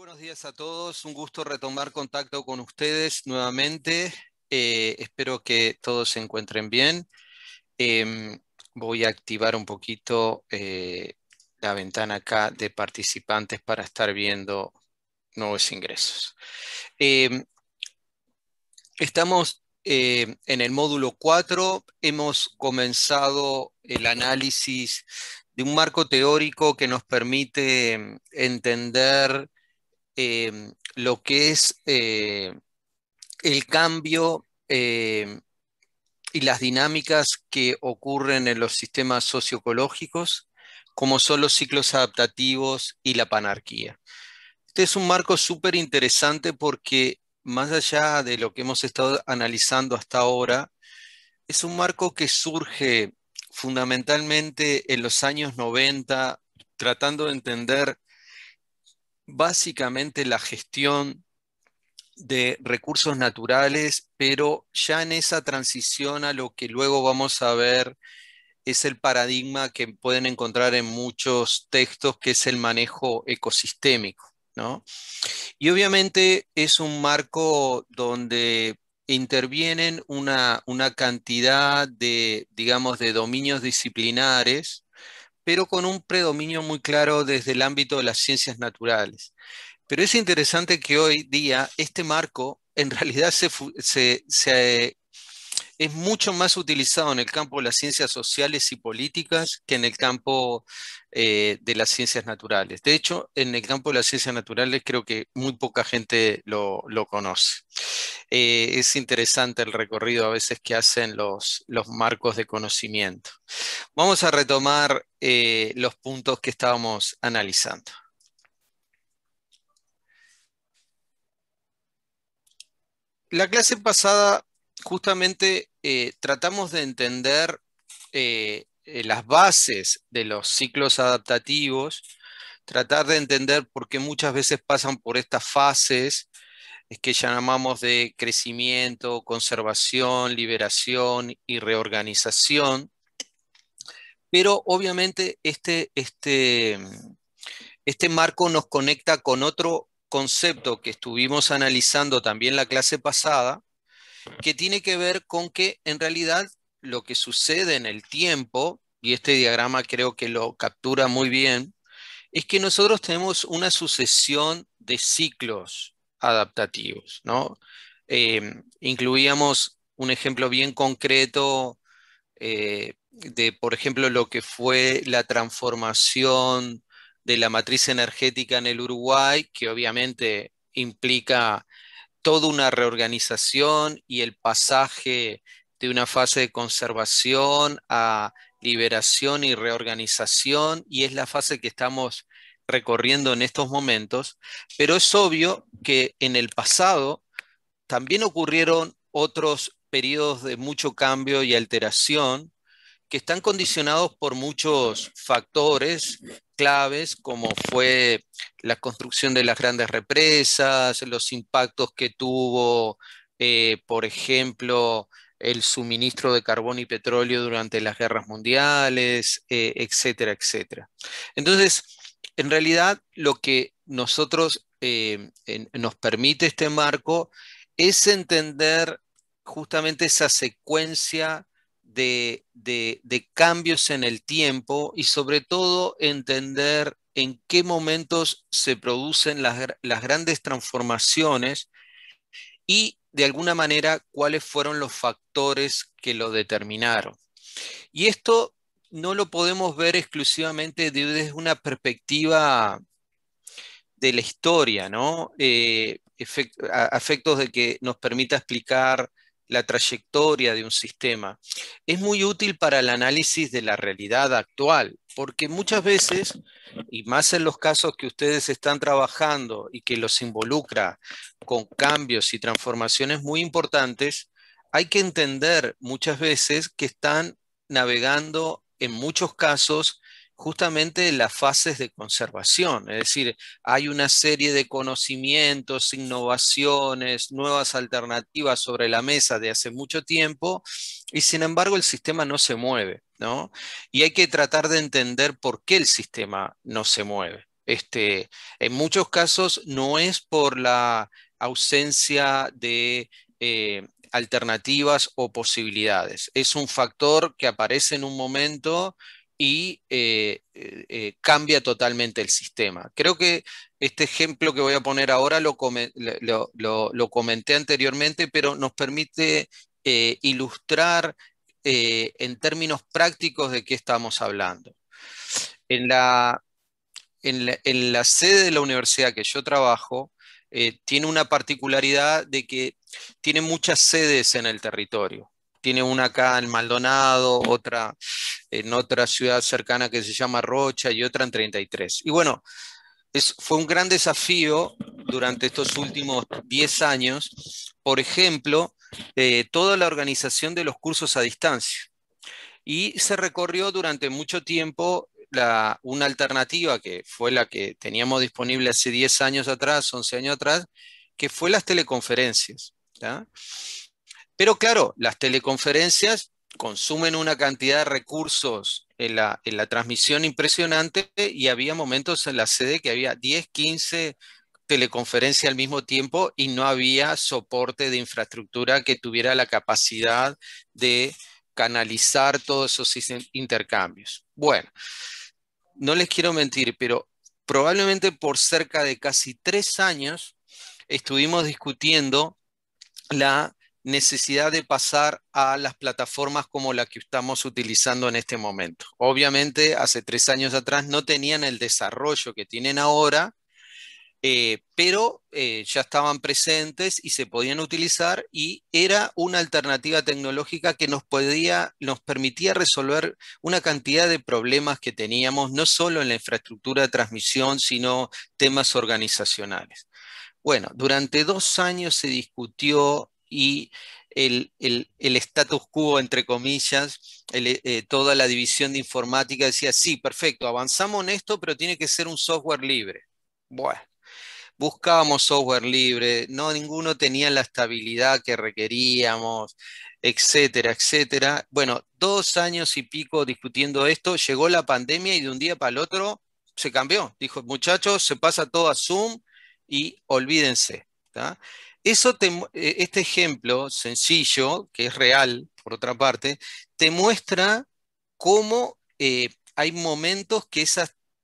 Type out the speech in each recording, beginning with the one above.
buenos días a todos, un gusto retomar contacto con ustedes nuevamente. Eh, espero que todos se encuentren bien. Em, voy a activar un poquito eh, la ventana acá de participantes para estar viendo nuevos ingresos. Em, estamos eh, en el módulo 4 hemos comenzado el análisis de un marco teórico que nos permite em, entender Em, lo que es eh, el cambio em, y las dinámicas que ocurren en los sistemas socioecológicos, como son los ciclos adaptativos y la panarquía. Este es un marco súper interesante porque más allá de lo que hemos estado analizando hasta ahora, es un marco que surge fundamentalmente en los años 90, tratando de entender básicamente la gestión de recursos naturales, pero ya en esa transición a lo que luego vamos a ver es el paradigma que pueden encontrar en muchos textos, que es el manejo ecosistémico. Y obviamente es un marco donde intervienen una, una cantidad de, digamos, de dominios disciplinares pero con un predominio muy claro desde el ámbito de las ciencias naturales. Pero es interesante que hoy día este marco en realidad se, se, se es mucho más utilizado en el campo de las ciencias sociales y políticas que en el campo eh, de las ciencias naturales. De hecho, en el campo de las ciencias naturales creo que muy poca gente lo, conoce. Eh, es interesante el recorrido a veces que hacen los, marcos de conocimiento. Vamos a retomar eh, los puntos que estábamos analizando. La clase pasada justamente eh, tratamos de entender eh, eh, las bases de los ciclos adaptativos, tratar de entender por qué muchas veces pasan por estas fases que llamamos de crecimiento, conservación, liberación y reorganización. Pero obviamente este, este, este marco nos conecta con otro concepto que estuvimos analizando también la clase pasada, que tiene que ver con que en realidad lo que sucede en el tiempo, y este diagrama creo que lo captura muy bien, es que nosotros tenemos una sucesión de ciclos adaptativos, ¿no? Em, incluíamos un ejemplo bien concreto eh, de, por ejemplo, lo que fue la transformación de la matriz energética en el Uruguay, que obviamente implica toda una reorganización y el pasaje de una fase de conservación a liberación y reorganización, y es la fase que estamos recorriendo en estos momentos, pero es obvio que en el pasado también ocurrieron otros periodos de mucho cambio y alteración que están condicionados por muchos factores claves como fue la construcción de las grandes represas, los impactos que tuvo, eh, por ejemplo, el suministro de carbón y petróleo durante las guerras mundiales, eh, etcétera, etcétera. Entonces, en realidad, lo que nosotros eh, nos permite este marco es entender justamente esa secuencia de, cambios en el tiempo y sobre todo entender en qué momentos se producen las, grandes transformaciones y de alguna manera cuáles fueron los factores que lo determinaron. Y esto no lo podemos ver exclusivamente desde una perspectiva de la historia, ¿no? Eh, de que nos permita explicar la trayectoria de un sistema, es muy útil para el análisis de la realidad actual, porque muchas veces, y más en los casos que ustedes están trabajando y que los involucra con cambios y transformaciones muy importantes, hay que entender muchas veces que están navegando en muchos casos justamente las fases de conservación, es decir, hay una serie de conocimientos, innovaciones, nuevas alternativas sobre la mesa de hace mucho tiempo y sin embargo el sistema no se mueve, ¿no? Y hay que tratar de entender por qué el sistema no se mueve. Este, en muchos casos no es por la ausencia de eh, alternativas o posibilidades. Es un factor que aparece en un momento y eh, eh, eh, cambia totalmente el sistema. Creo que este ejemplo que voy a poner ahora lo, comenté anteriormente, pero nos permite ilustrar en términos prácticos de qué estamos hablando. En la, en la, en la sede de la universidad que yo trabajo, tiene una particularidad de que tiene muchas sedes en el territorio tiene una acá en Maldonado, otra en otra ciudad cercana que se llama Rocha y otra en 33. Y bueno, es, fue un gran desafío durante estos últimos 10 años, por ejemplo, eh, toda la organización de los cursos a distancia. Y se recorrió durante mucho tiempo la, una alternativa que fue la que teníamos disponible hace 10 años atrás, 11 años atrás, que fue las teleconferencias. ¿ya? Pero claro, las teleconferencias consumen una cantidad de recursos en la, transmisión impresionante y había momentos en la sede que había 10, 15 teleconferencias al mismo tiempo y no había soporte de infraestructura que tuviera la capacidad de canalizar todos esos intercambios. Bueno, no les quiero mentir, pero probablemente por cerca de casi tres años estuvimos discutiendo la necesidad de pasar a las plataformas como la que estamos utilizando en este momento. Obviamente, hace tres años atrás no tenían el desarrollo que tienen ahora, eh, pero eh, ya estaban presentes y se podían utilizar y era una alternativa tecnológica que nos, podía, nos permitía resolver una cantidad de problemas que teníamos, no solo en la infraestructura de transmisión, sino temas organizacionales. Bueno, durante dos años se discutió y el, status quo, entre comillas, eh, eh, toda la división de informática decía, sí, perfecto, avanzamos en esto, pero tiene que ser un software libre. Bueno, buscábamos software libre, no ninguno tenía la estabilidad que requeríamos, etcétera, etcétera. Bueno, dos años y pico discutiendo esto, llegó la pandemia y de un día para el otro se cambió. Dijo, muchachos, se pasa todo a Zoom y olvídense. Eso eh, este ejemplo sencillo, que es real, por otra parte, te muestra cómo eh, hay momentos que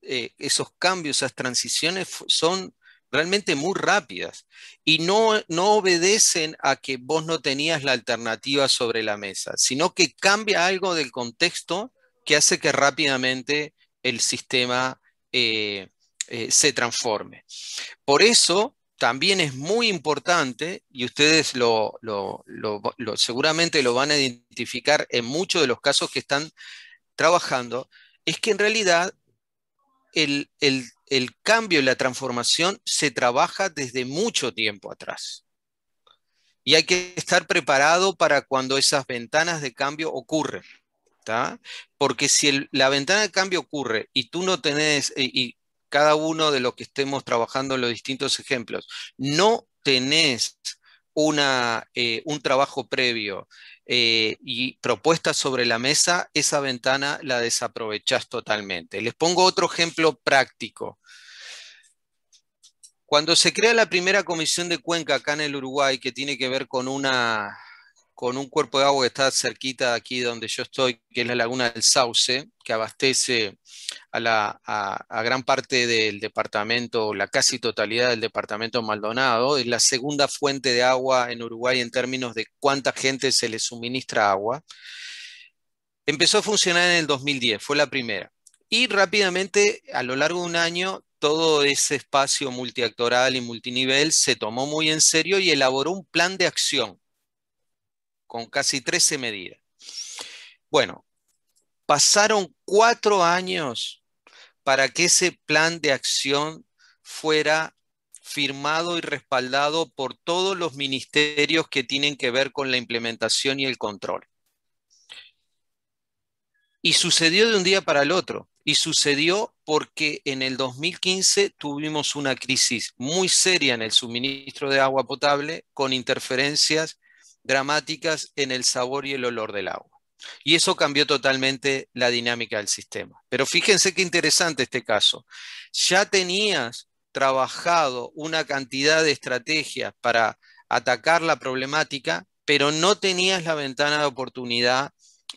eh, esos cambios, esas transiciones son realmente muy rápidas y no, obedecen a que vos no tenías la alternativa sobre la mesa, sino que cambia algo del contexto que hace que rápidamente el sistema se transforme. Por eso, también es muy importante, y ustedes lo, seguramente lo van a identificar en muchos de los casos que están trabajando, es que en realidad el, cambio y la transformación se trabaja desde mucho tiempo atrás. Y hay que estar preparado para cuando esas ventanas de cambio ocurren. Porque si la ventana de cambio ocurre y tú no tenés, cada uno de los que estemos trabajando en los distintos ejemplos, no tenés una, eh, un trabajo previo eh, y propuesta sobre la mesa, esa ventana la desaprovechás totalmente. Les pongo otro ejemplo práctico. Cuando se crea la primera comisión de Cuenca acá en el Uruguay, que tiene que ver con una con un cuerpo de agua que está cerquita de aquí donde yo estoy, que es la laguna del Sauce, que abastece a, la, a gran parte del departamento, la casi totalidad del departamento Maldonado, es la segunda fuente de agua en Uruguay en términos de cuánta gente se le suministra agua. Empezó a funcionar en el 2010, fue la primera. Y rápidamente, a lo largo de un año, todo ese espacio multiactoral y multinivel se tomó muy en serio y elaboró un plan de acción con casi 13 medidas. Bueno, pasaron cuatro años para que ese plan de acción fuera firmado y respaldado por todos los ministerios que tienen que ver con la implementación y el control. Y sucedió de un día para el otro. Y sucedió porque en el 2015 tuvimos una crisis muy seria en el suministro de agua potable con interferencias dramáticas en el sabor y el olor del agua. Y eso cambió totalmente la dinámica del sistema. Pero fíjense qué interesante este caso. Ya tenías trabajado una cantidad de estrategias para atacar la problemática, pero no tenías la ventana de oportunidad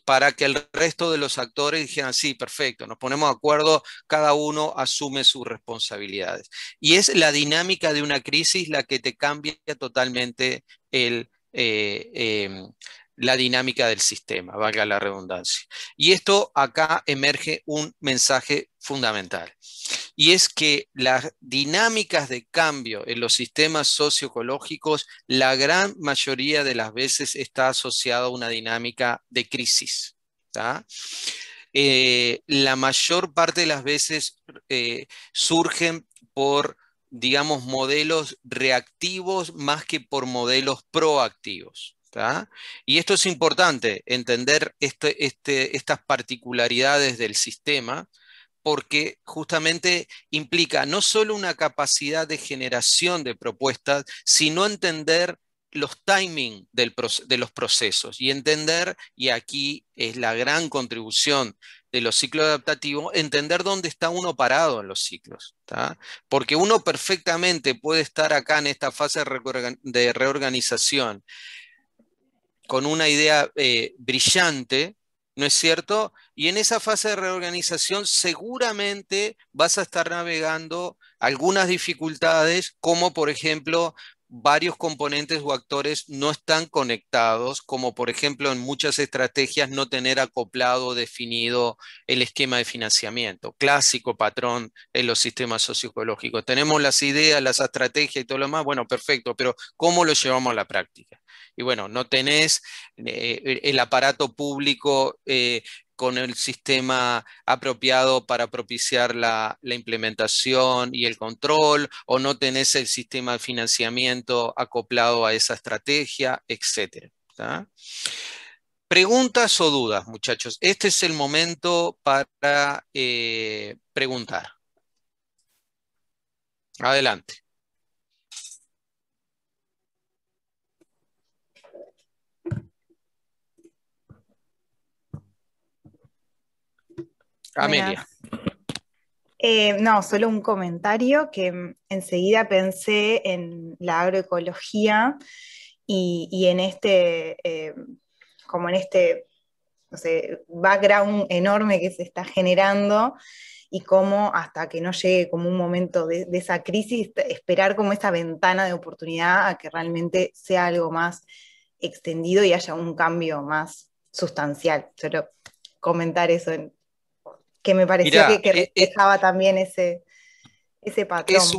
para que el resto de los actores dijeran, sí, perfecto, nos ponemos de acuerdo, cada uno asume sus responsabilidades. Y es la dinámica de una crisis la que te cambia totalmente el eh, em, la dinámica del sistema, valga la redundancia. Y esto acá emerge un mensaje fundamental, y es que las dinámicas de cambio en los sistemas socioecológicos, la gran mayoría de las veces está asociada a una dinámica de crisis. Eh, la mayor parte de las veces eh, surgen por digamos, modelos reactivos más que por modelos proactivos. Y esto es importante, entender este, este, estas particularidades del sistema, porque justamente implica no solo una capacidad de generación de propuestas, sino entender los timing de los procesos y entender, y aquí es la gran contribución de los ciclos adaptativos, entender dónde está uno parado en los ciclos. Porque uno perfectamente puede estar acá en esta fase de reorganización con una idea eh, brillante, ¿no es cierto? Y en esa fase de reorganización seguramente vas a estar navegando algunas dificultades, como por ejemplo varios componentes o actores no están conectados, como por ejemplo en muchas estrategias no tener acoplado o definido el esquema de financiamiento, clásico patrón en los sistemas socioecológicos. Tenemos las ideas, las estrategias y todo lo demás, bueno, perfecto, pero ¿cómo lo llevamos a la práctica? Y bueno, no tenés eh, el aparato público eh, con el sistema apropiado para propiciar la, implementación y el control, o no tenés el sistema de financiamiento acoplado a esa estrategia, etc. Preguntas o dudas, muchachos. Este es el momento para eh, preguntar. Adelante. Amelia. Eh, no, solo un comentario que enseguida pensé en la agroecología y, en este, eh, como en este, no sé, background enorme que se está generando y cómo hasta que no llegue como un momento de, esa crisis, esperar como esta ventana de oportunidad a que realmente sea algo más extendido y haya un cambio más sustancial. Solo comentar eso en, que me parecía que, estaba eh, eh, también ese, ese patrón. Es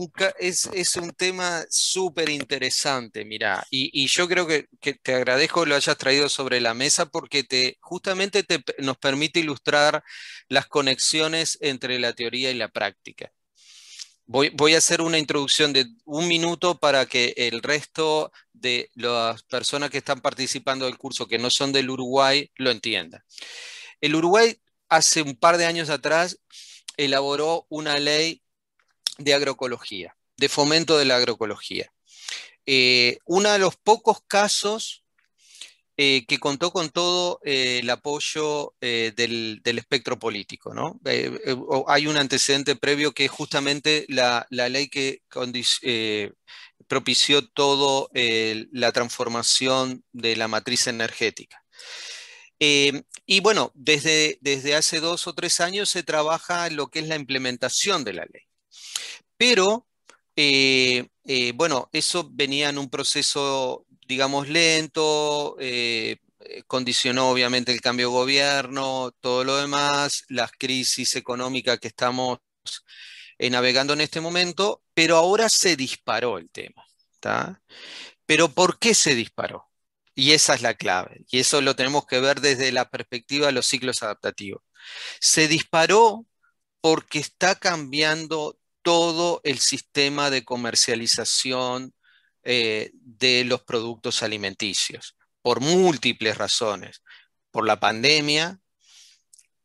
un, es, un tema súper interesante, mira, y, yo creo que, te agradezco lo hayas traído sobre la mesa porque te, justamente nos permite ilustrar las conexiones entre la teoría y la práctica. Voy, voy, a hacer una introducción de un minuto para que el resto de las personas que están participando del curso, que no son del Uruguay, lo entiendan. El Uruguay hace un par de años atrás elaboró una ley de agroecología, de fomento de la agroecología. Eh, uno de los pocos casos eh, que contó con todo eh, el apoyo del, espectro político. ¿no? hay un antecedente previo que es justamente la, la ley que propició toda la transformación de la matriz energética. Eh, y bueno, desde, desde hace dos o tres años se trabaja lo que es la implementación de la ley. Pero, eh, eh, bueno, eso venía en un proceso, digamos, lento, condicionó obviamente el cambio de gobierno, todo lo demás, las crisis económicas que estamos navegando en este momento, pero ahora se disparó el tema. Pero ¿por qué se disparó? Y esa es la clave. Y eso lo tenemos que ver desde la perspectiva de los ciclos adaptativos. Se disparó porque está cambiando todo el sistema de comercialización eh, de los productos alimenticios, por múltiples razones, por la pandemia,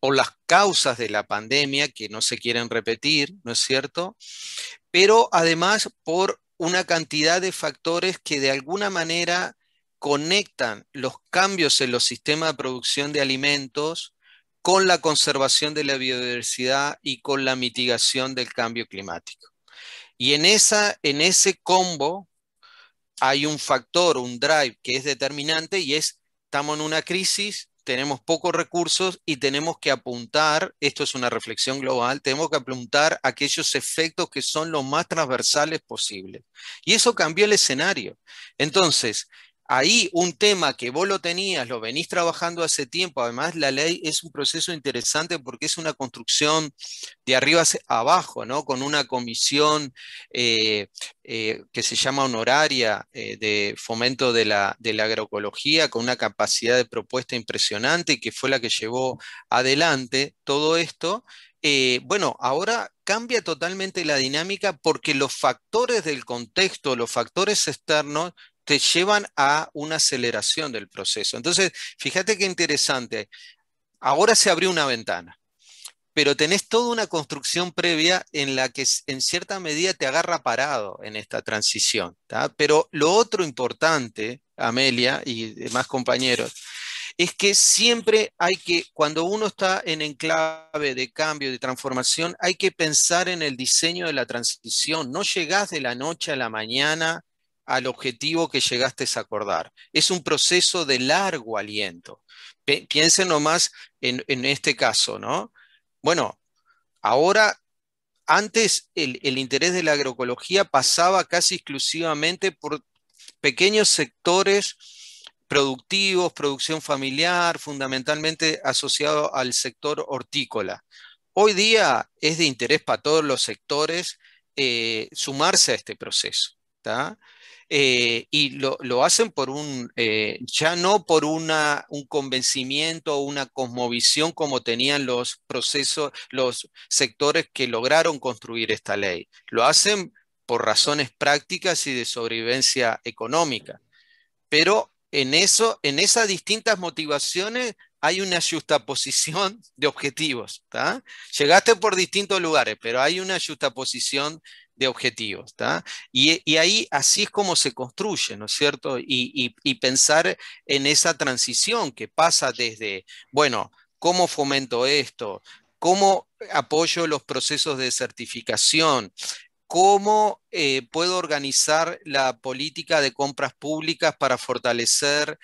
por las causas de la pandemia que no se quieren repetir, ¿no es cierto? Pero además por una cantidad de factores que de alguna manera conectan los cambios en los sistemas de producción de alimentos con la conservación de la biodiversidad y con la mitigación del cambio climático. Y en, esa, en ese combo hay un factor, un drive que es determinante y es, estamos en una crisis, tenemos pocos recursos y tenemos que apuntar, esto es una reflexión global, tenemos que apuntar aquellos efectos que son los más transversales posibles. Y eso cambió el escenario. Entonces, Ahí un tema que vos lo tenías, lo venís trabajando hace tiempo, además la ley es un proceso interesante porque es una construcción de arriba hacia abajo, ¿no? con una comisión eh, eh, que se llama honoraria eh, de fomento de la, agroecología, con una capacidad de propuesta impresionante que fue la que llevó adelante todo esto bueno, ahora cambia totalmente la dinámica porque los factores del contexto, los factores externos, te llevan a una aceleración del proceso. Entonces, fíjate qué interesante. Ahora se abrió una ventana, pero tenés toda una construcción previa en la que en cierta medida te agarra parado en esta transición. Pero lo otro importante, Amelia y demás compañeros, es que siempre hay que, cuando uno está en enclave de cambio, de transformación, hay que pensar en el diseño de la transición. No llegás de la noche a la mañana al objetivo que llegaste a acordar. Es un proceso de largo aliento. P piensen nomás en, este caso, ¿no? Bueno, ahora, antes el, interés de la agroecología pasaba casi exclusivamente por pequeños sectores productivos, producción familiar, fundamentalmente asociado al sector hortícola. Hoy día es de interés para todos los sectores eh, sumarse a este proceso. Eh, y lo, lo, hacen por un, eh, ya no por una, un convencimiento o una cosmovisión como tenían los procesos, los sectores que lograron construir esta ley. Lo hacen por razones prácticas y de sobrevivencia económica. Pero en, eso, en esas distintas motivaciones hay una justaposición de objetivos. Llegaste por distintos lugares, pero hay una justaposición de objetivos. Y, ahí así es como se construye, ¿no es cierto? Y, pensar en esa transición que pasa desde, bueno, ¿cómo fomento esto? ¿Cómo apoyo los procesos de certificación? cómo eh, puedo organizar la política de compras públicas para fortalecer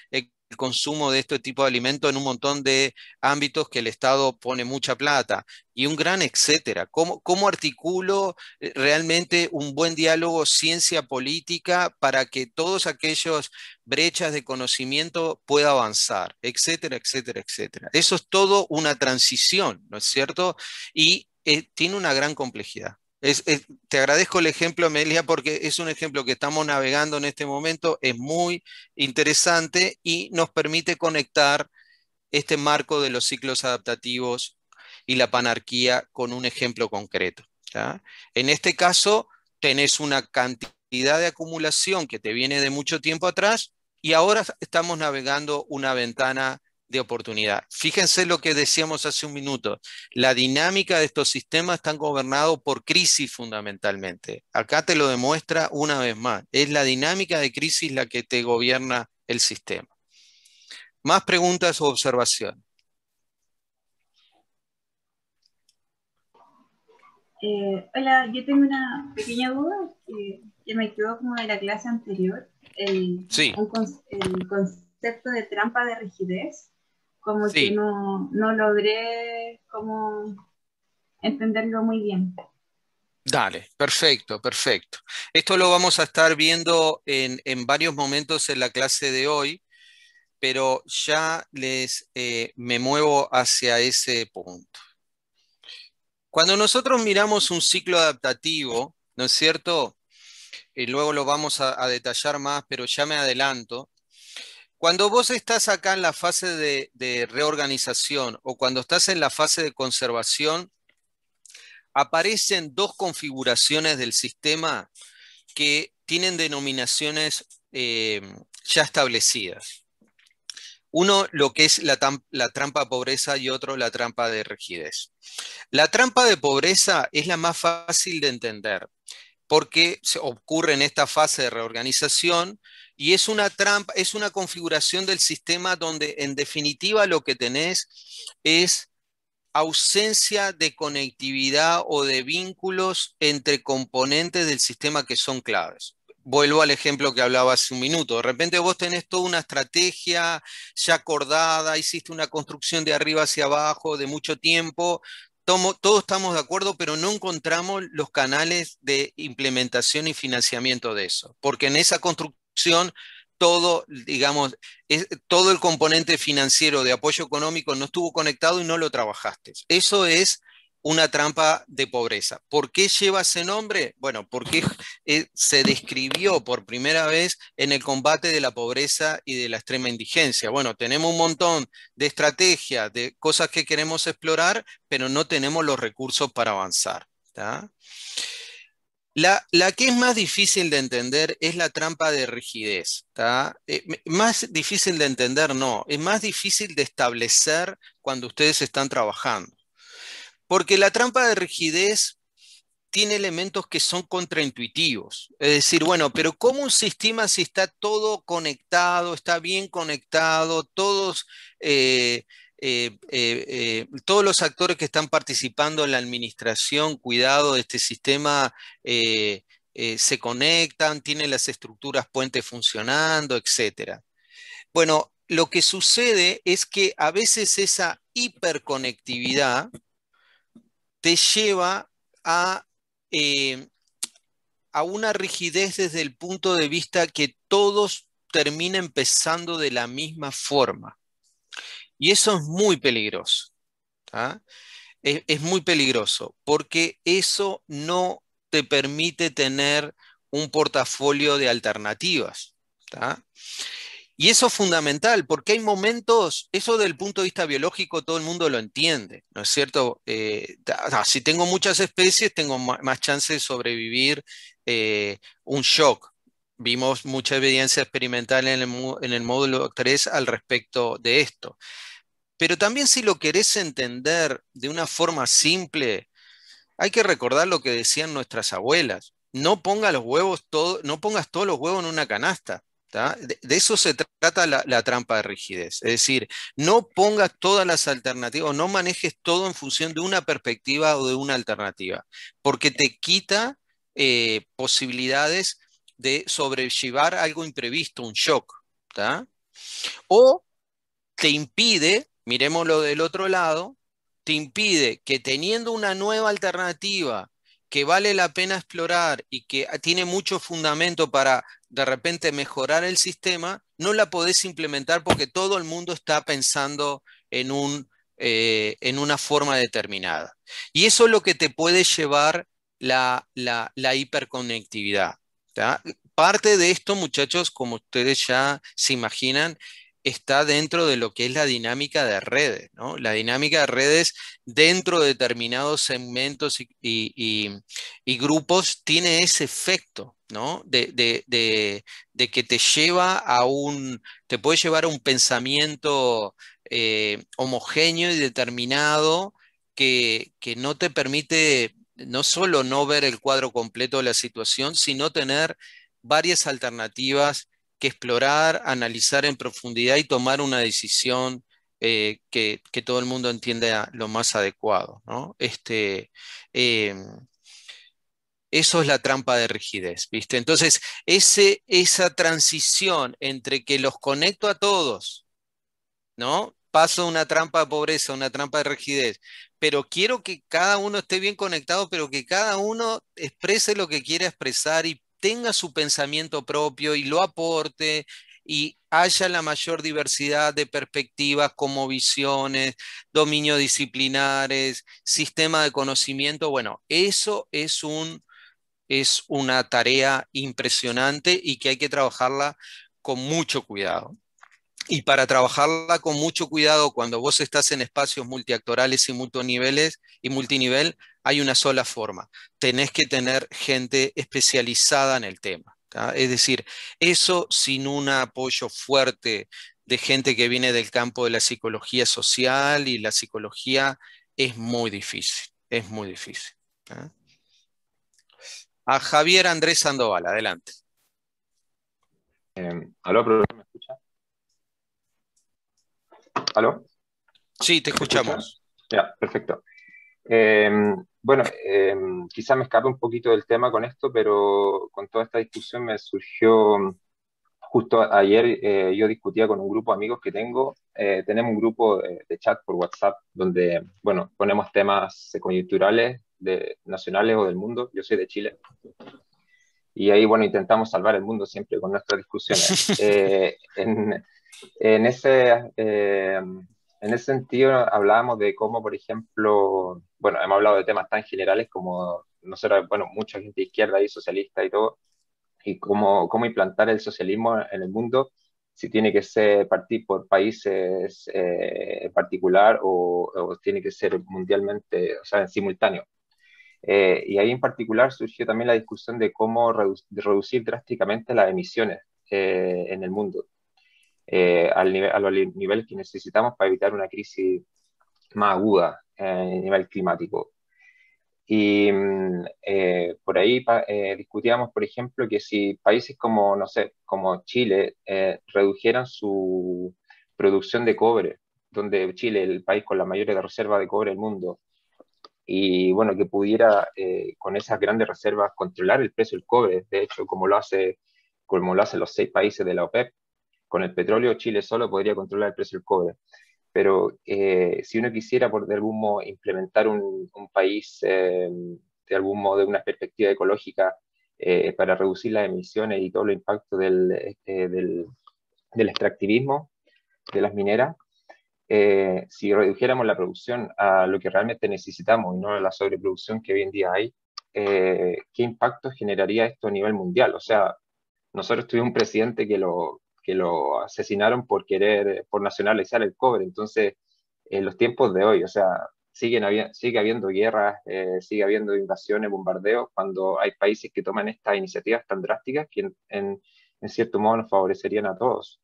el consumo de este tipo de alimentos en un montón de ámbitos que el Estado pone mucha plata y un gran etcétera. ¿Cómo, articulo eh, realmente un buen diálogo ciencia política para que todos aquellos brechas de conocimiento pueda avanzar, etcétera, etcétera, etcétera? Eso es todo una transición, ¿no es cierto? Y eh, tiene una gran complejidad te agradezco el ejemplo, Amelia, porque es un ejemplo que estamos navegando en este momento, es muy interesante y nos permite conectar este marco de los ciclos adaptativos y la panarquía con un ejemplo concreto. En este caso, tenés una cantidad de acumulación que te viene de mucho tiempo atrás y ahora estamos navegando una ventana de oportunidad. Fíjense lo que decíamos hace un minuto. La dinámica de estos sistemas están gobernados por crisis fundamentalmente. Acá te lo demuestra una vez más. Es la dinámica de crisis la que te gobierna el sistema. Más preguntas o observación eh, hola, yo tengo una pequeña duda que, me quedó como de la clase anterior. el concepto de trampa de rigidez. Como si no, logré como entenderlo muy bien. Dale, perfecto, perfecto. Esto lo vamos a estar viendo en, varios momentos en la clase de hoy, pero ya les eh, me muevo hacia ese punto. Cuando nosotros miramos un ciclo adaptativo, ¿no es cierto? Y luego lo vamos a detallar más, pero ya me adelanto. Cuando vos estás acá en la fase de, reorganización o cuando estás en la fase de conservación, aparecen dos configuraciones del sistema que tienen denominaciones eh, ya establecidas. Uno, lo que es la, la, trampa pobreza y otro, la trampa de rigidez. La trampa de pobreza es la más fácil de entender porque ocurre en esta fase de reorganización y es una trampa, es una configuración del sistema donde en definitiva lo que tenés es ausencia de conectividad o de vínculos entre componentes del sistema que son claves. Vuelvo al ejemplo que hablaba hace un minuto. De repente vos tenés toda una estrategia ya acordada, hiciste una construcción de arriba hacia abajo de mucho tiempo, todos estamos de acuerdo, pero no encontramos los canales de implementación y financiamiento de eso, porque en esa construcción todo, digamos, todo el componente financiero de apoyo económico no estuvo conectado y no lo trabajaste. Eso es una trampa de pobreza. ¿Por qué lleva ese nombre? Bueno, porque eh, se describió por primera vez en el combate de la pobreza y de la extrema indigencia. Bueno, tenemos un montón de estrategias, de cosas que queremos explorar, pero no tenemos los recursos para avanzar. La, que es más difícil de entender es la trampa de rigidez. Eh, más difícil de entender, no, es más difícil de establecer cuando ustedes están trabajando. Porque la trampa de rigidez tiene elementos que son contraintuitivos. Es decir, bueno, pero ¿cómo un sistema si está todo conectado, está bien conectado, todos... Eh, eh, eh, eh, todos los actores que están participando en la administración, cuidado de este sistema, se conectan, tienen las estructuras puentes funcionando, etc. Bueno, lo que sucede es que a veces esa hiperconectividad te lleva a a una rigidez desde el punto de vista que todos terminan empezando de la misma forma. Y eso es muy peligroso. ¿ah? Es, muy peligroso porque eso no te permite tener un portafolio de alternativas. Y eso es fundamental, porque hay momentos, eso del punto de vista biológico todo el mundo lo entiende, ¿no es cierto? Eh, si tengo muchas especies, tengo más chance de sobrevivir eh, un shock. Vimos mucha evidencia experimental en el, en el módulo 3 al respecto de esto. Pero también si lo querés entender de una forma simple, hay que recordar lo que decían nuestras abuelas. No, ponga los huevos todo, no pongas todos los huevos en una canasta. De, eso se trata la, trampa de rigidez. Es decir, no pongas todas las alternativas, no manejes todo en función de una perspectiva o de una alternativa, porque te quita eh, posibilidades de sobrellevar algo imprevisto, un shock. O te impide miremos lo del otro lado, te impide que teniendo una nueva alternativa que vale la pena explorar y que tiene mucho fundamento para de repente mejorar el sistema, no la podés implementar porque todo el mundo está pensando en, un, eh, en una forma determinada. Y eso es lo que te puede llevar la, la, hiperconectividad. Parte de esto, muchachos, como ustedes ya se imaginan, está dentro de lo que es la dinámica de redes, ¿no? La dinámica de redes dentro de determinados segmentos y, grupos tiene ese efecto, ¿no? De, que te lleva a un, te puede llevar a un pensamiento eh, homogéneo y determinado que, que no te permite no solo no ver el cuadro completo de la situación, sino tener varias alternativas que explorar, analizar en profundidad y tomar una decisión eh, que, todo el mundo entienda lo más adecuado. ¿no? Este, em, eso es la trampa de rigidez, ¿viste? Entonces, ese, esa transición entre que los conecto a todos, ¿no? Paso una trampa de pobreza, una trampa de rigidez, pero quiero que cada uno esté bien conectado, pero que cada uno exprese lo que quiere expresar y tenga su pensamiento propio y lo aporte y haya la mayor diversidad de perspectivas como visiones, dominio disciplinares, sistema de conocimiento. Bueno, eso es, es una tarea impresionante y que hay que trabajarla con mucho cuidado. Y para trabajarla con mucho cuidado cuando vos estás en espacios multiactorales y multiniveles y multinivel, hay una sola forma. Tenés que tener gente especializada en el tema. Es decir, eso sin un apoyo fuerte de gente que viene del campo de la psicología social y la psicología es muy difícil, es muy difícil. A Javier Andrés Sandoval, adelante. Eh, ¿Aló, profesor? ¿Me escucha? ¿Aló? Sí, te escuchamos. Ya, perfecto. Em, bueno, em, quizá me escape un poquito del tema con esto, pero con toda esta discusión me surgió, mm, justo ayer eh, yo discutía con un grupo de amigos que tengo, eh, tenemos un grupo de, chat por WhatsApp donde, bueno, ponemos temas coyunturales de, nacionales o del mundo, yo soy de Chile, y ahí, bueno, intentamos salvar el mundo siempre con nuestras discusiones. Eh, en, en ese en ese sentido hablábamos de cómo, por ejemplo, bueno, hemos hablado de temas tan generales como, no sé, bueno, mucha gente izquierda y socialista y todo, y cómo, cómo implantar el socialismo en el mundo, si tiene que ser partir por países en eh, particular o, tiene que ser mundialmente, o sea, en simultáneo. Eh, y ahí en particular surgió también la discusión de cómo reducir drásticamente las emisiones eh, en el mundo. Eh, al nivel, a los niveles que necesitamos para evitar una crisis más aguda eh, a nivel climático. Y mm, eh, por ahí discutíamos, por ejemplo, que si países como, no sé, como Chile redujeran su producción de cobre, donde Chile es el país con la mayor reserva de cobre del mundo, y bueno, que pudiera con esas grandes reservas controlar el precio del cobre, de hecho, como lo hace como lo hacen los seis países de la OPEP, con el petróleo Chile solo podría controlar el precio del cobre. Pero eh, si uno quisiera, por de algún modo, implementar un, país eh, de algún modo de una perspectiva ecológica eh, para reducir las emisiones y todo el impacto este, del, extractivismo de las mineras, si redujéramos la producción a lo que realmente necesitamos y no a la sobreproducción que hoy en día hay, ¿qué impacto generaría esto a nivel mundial? O sea, nosotros tuvimos un presidente que lo, que lo asesinaron por querer, eh, por nacionalizar el cobre. Entonces, en los tiempos de hoy, o sea, siguen sigue habiendo guerras, eh, sigue habiendo invasiones, bombardeos, cuando hay países que toman estas iniciativas tan drásticas que en, en, cierto modo nos favorecerían a todos.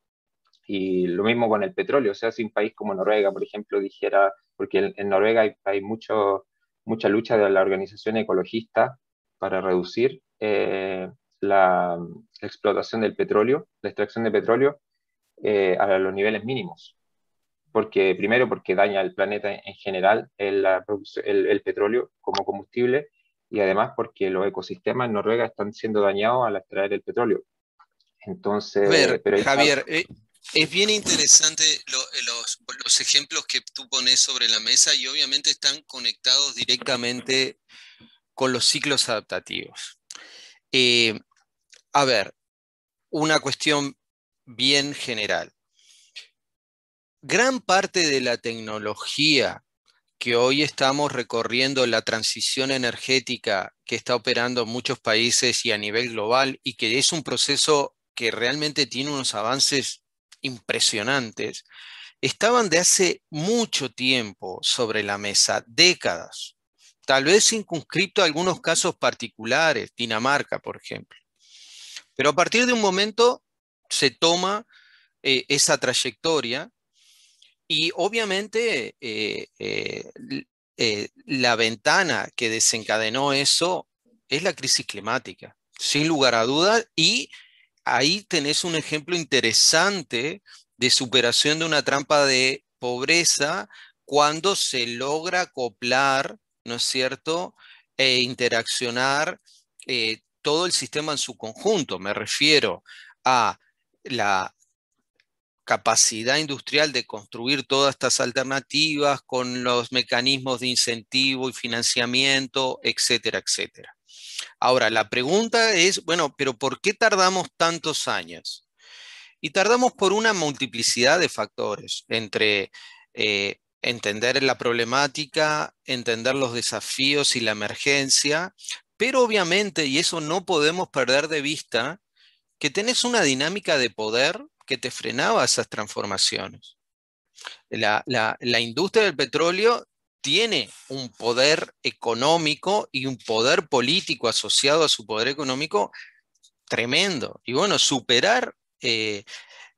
Y lo mismo con el petróleo, o sea, si un país como Noruega, por ejemplo, dijera, porque en, Noruega hay, hay mucho, mucha lucha de la organización ecologista para reducir eh, la, explotación del petróleo, la extracción de petróleo, eh, a los niveles mínimos. Porque, primero, porque daña al planeta en general el, petróleo como combustible y además porque los ecosistemas en Noruega están siendo dañados al extraer el petróleo. Entonces, Javier, eh, es bien interesante eh, los, ejemplos que tú pones sobre la mesa y obviamente están conectados directamente con los ciclos adaptativos. A ver, una cuestión bien general. Gran parte de la tecnología que hoy estamos recorriendo la transición energética que está operando en muchos países y a nivel global y que es un proceso que realmente tiene unos avances impresionantes, estaban de hace mucho tiempo sobre la mesa, décadas, tal vez sin a algunos casos particulares, Dinamarca, por ejemplo. Pero a partir de un momento se toma eh, esa trayectoria y obviamente eh, eh, la ventana que desencadenó eso es la crisis climática, sin lugar a dudas, y ahí tenés un ejemplo interesante de superación de una trampa de pobreza cuando se logra acoplar, ¿no es cierto?, e interaccionar todo el sistema en su conjunto. Me refiero a la capacidad industrial de construir todas estas alternativas con los mecanismos de incentivo y financiamiento, etcétera, etcétera. Ahora, la pregunta es, bueno, pero ¿por qué tardamos tantos años? Y tardamos por una multiplicidad de factores, entre eh, entender la problemática, entender los desafíos y la emergencia, pero obviamente, y eso no podemos perder de vista, que tenés una dinámica de poder que te frenaba esas transformaciones. La, industria del petróleo tiene un poder económico y un poder político asociado a su poder económico tremendo. Y bueno, superar eh,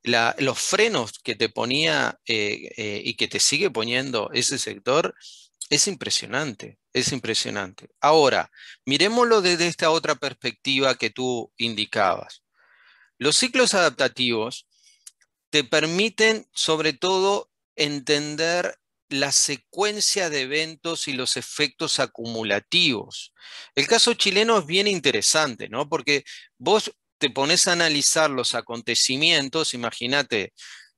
los frenos que te ponía eh, eh, y que te sigue poniendo ese sector es impresionante, es impresionante. Ahora, miremoslo desde esta otra perspectiva que tú indicabas. Los ciclos adaptativos te permiten, sobre todo, entender la secuencia de eventos y los efectos acumulativos. El caso chileno es bien interesante, ¿no? Porque vos te pones a analizar los acontecimientos, imagínate,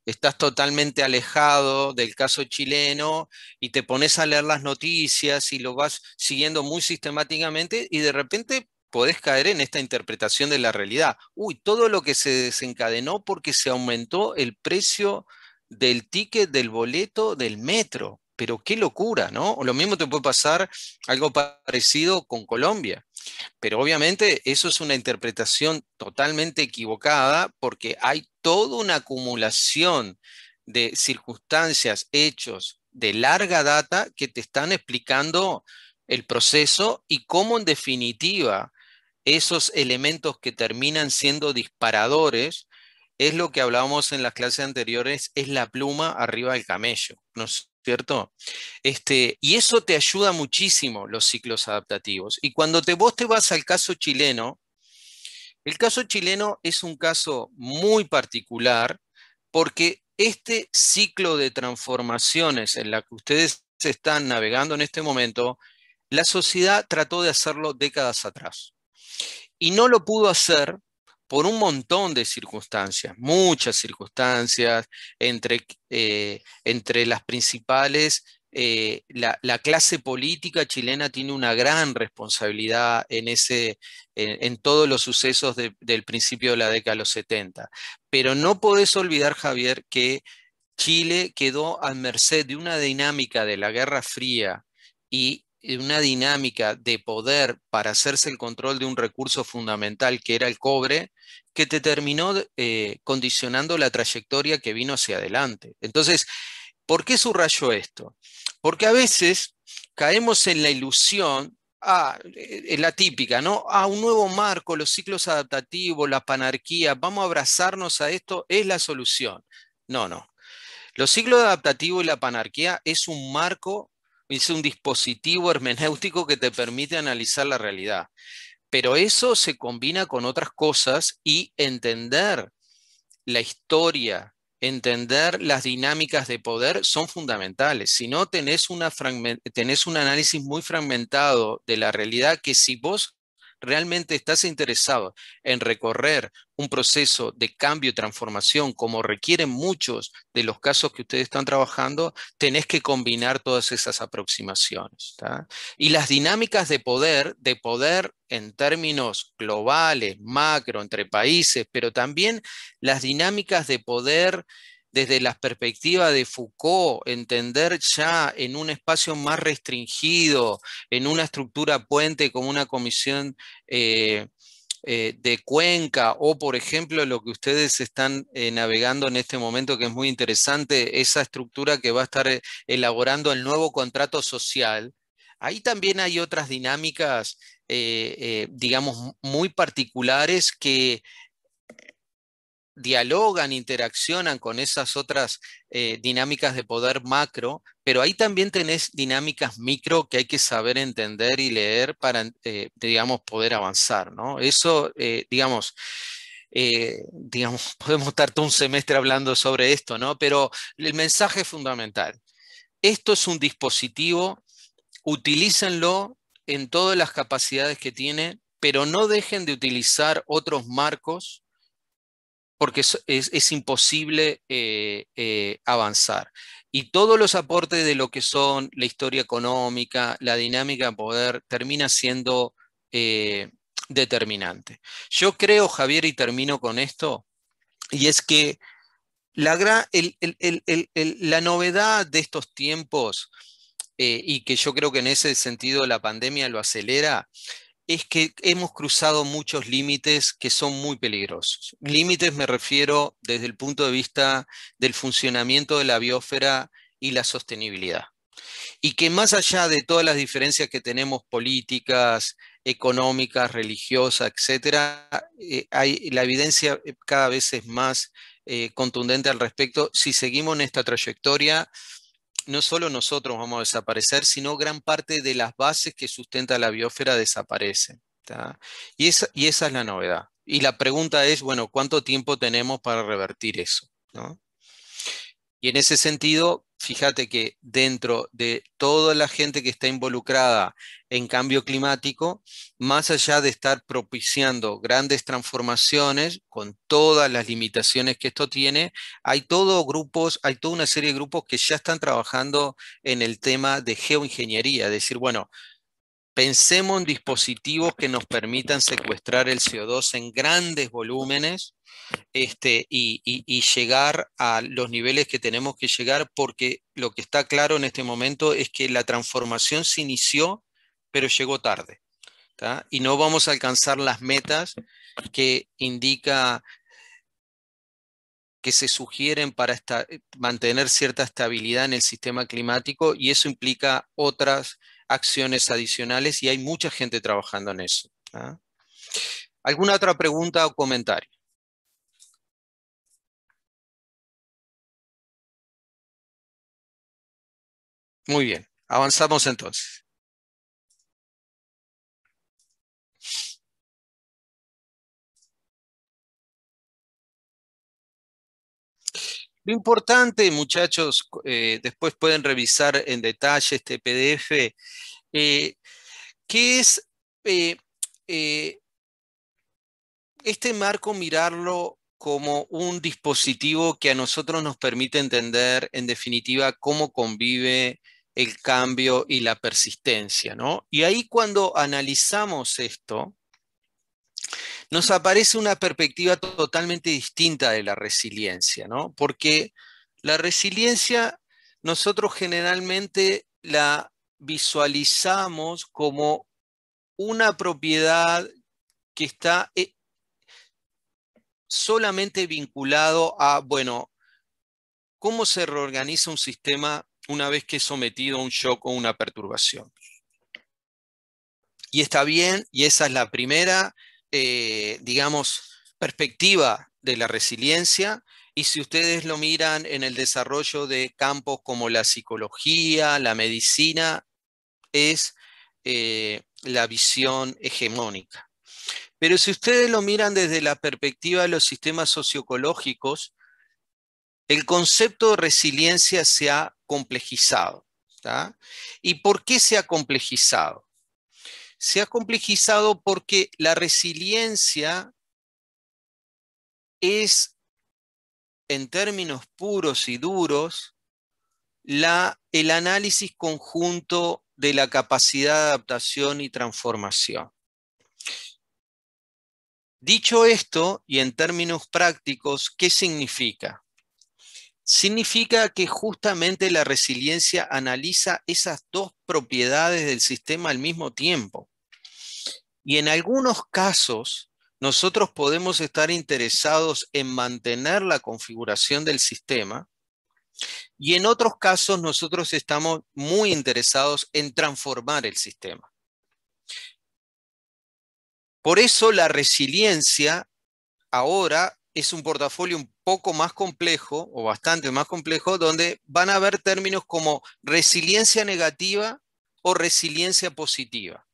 estás totalmente alejado del caso chileno y te pones a leer las noticias y lo vas siguiendo muy sistemáticamente y de repente podés caer en esta interpretación de la realidad. Uy, todo lo que se desencadenó porque se aumentó el precio del ticket, del boleto, del metro. Pero qué locura, ¿no? Lo mismo te puede pasar algo parecido con Colombia. Pero obviamente eso es una interpretación totalmente equivocada porque hay toda una acumulación de circunstancias, hechos de larga data que te están explicando el proceso y cómo en definitiva esos elementos que terminan siendo disparadores es lo que hablábamos en las clases anteriores, es la pluma arriba del camello. ¿cierto? Este, y eso te ayuda muchísimo los ciclos adaptativos. Y cuando te, vos te vas al caso chileno, el caso chileno es un caso muy particular porque este ciclo de transformaciones en la que ustedes están navegando en este momento, la sociedad trató de hacerlo décadas atrás. Y no lo pudo hacer por un montón de circunstancias, muchas circunstancias, entre, eh, entre las principales, eh, la, clase política chilena tiene una gran responsabilidad en, ese, en, todos los sucesos del principio de la década de los 70. Pero no podés olvidar, Javier, que Chile quedó a merced de una dinámica de la Guerra Fría y una dinámica de poder para hacerse el control de un recurso fundamental que era el cobre, que te terminó eh, condicionando la trayectoria que vino hacia adelante. Entonces, ¿por qué subrayo esto? Porque a veces caemos en la ilusión, ah, en la típica, ¿no? A ah, un nuevo marco, los ciclos adaptativos, la panarquía, vamos a abrazarnos a esto, es la solución. No, no. Los ciclos adaptativos y la panarquía es un marco es un dispositivo hermenéutico que te permite analizar la realidad. Pero eso se combina con otras cosas y entender la historia, entender las dinámicas de poder son fundamentales. Si no, tenés, una tenés un análisis muy fragmentado de la realidad que si vos realmente estás interesado en recorrer un proceso de cambio y transformación como requieren muchos de los casos que ustedes están trabajando, tenés que combinar todas esas aproximaciones. Y las dinámicas de poder, de poder en términos globales, macro, entre países, pero también las dinámicas de poder desde la perspectiva de Foucault, entender ya en un espacio más restringido, en una estructura puente como una comisión eh, eh, de Cuenca o, por ejemplo, lo que ustedes están eh, navegando en este momento, que es muy interesante, esa estructura que va a estar elaborando el nuevo contrato social. Ahí también hay otras dinámicas, digamos, muy particulares que dialogan, interaccionan con esas otras eh, dinámicas de poder macro, pero ahí también tenés dinámicas micro que hay que saber entender y leer para, eh, digamos, poder avanzar, ¿no? Eso, eh, digamos, digamos, podemos estar todo un semestre hablando sobre esto, ¿no? Pero el mensaje fundamental. Esto es un dispositivo, utilícenlo en todas las capacidades que tiene, pero no dejen de utilizar otros marcos porque es, imposible eh, eh, avanzar. Y todos los aportes de lo que son la historia económica, la dinámica de poder, termina siendo eh, determinante. Yo creo, Javier, y termino con esto, y es que la novedad de estos tiempos, y que yo creo que en ese sentido la pandemia lo acelera, es que hemos cruzado muchos límites que son muy peligrosos. Límites me refiero desde el punto de vista del funcionamiento de la biosfera y la sostenibilidad. Y que más allá de todas las diferencias que tenemos políticas, económicas, religiosas, etc., eh, hay, la evidencia eh, cada vez es más eh, contundente al respecto. Si seguimos en esta trayectoria, no solo nosotros vamos a desaparecer, sino gran parte de las bases que sustenta la biosfera desaparecen. Y esa, es la novedad. Y la pregunta es, bueno, ¿cuánto tiempo tenemos para revertir eso? Y en ese sentido, fíjate que dentro de toda la gente que está involucrada en cambio climático, más allá de estar propiciando grandes transformaciones con todas las limitaciones que esto tiene, hay todo grupos, hay toda una serie de grupos que ya están trabajando en el tema de geoingeniería, es decir, bueno, Pensemos en dispositivos que nos permitan secuestrar el CO2 en grandes volúmenes este, y, llegar a los niveles que tenemos que llegar, porque lo que está claro en este momento es que la transformación se inició, pero llegó tarde. Y no vamos a alcanzar las metas que indica que se sugieren para mantener cierta estabilidad en el sistema climático y eso implica otras acciones adicionales y hay mucha gente trabajando en eso. ¿ah? ¿Alguna otra pregunta o comentario? Muy bien, avanzamos entonces. Lo importante, muchachos, eh, después pueden revisar en detalle este PDF, eh, que es eh, este marco mirarlo como un dispositivo que a nosotros nos permite entender, en definitiva, cómo convive el cambio y la persistencia. ¿no? Y ahí cuando analizamos esto, nos aparece una perspectiva totalmente distinta de la resiliencia, ¿no? Porque la resiliencia nosotros generalmente la visualizamos como una propiedad que está eh, solamente vinculado a, bueno, cómo se reorganiza un sistema una vez que es sometido a un shock o una perturbación. Y está bien, y esa es la primera eh, digamos, perspectiva de la resiliencia y si ustedes lo miran en el desarrollo de campos como la psicología, la medicina, es eh, la visión hegemónica. Pero si ustedes lo miran desde la perspectiva de los sistemas socioecológicos, el concepto de resiliencia se ha complejizado. ¿Y por qué se ha complejizado? se ha complejizado porque la resiliencia es, en términos puros y duros, el análisis conjunto de la capacidad de adaptación y transformación. Dicho esto, y en términos prácticos, ¿qué significa? Significa que justamente la resiliencia analiza esas dos propiedades del sistema al mismo tiempo. Y en algunos casos, nosotros podemos estar interesados en mantener la configuración del sistema y en otros casos nosotros estamos muy interesados en transformar el sistema. Por eso la resiliencia ahora es un portafolio un poco más complejo o bastante más complejo donde van a haber términos como resiliencia negativa o resiliencia positiva.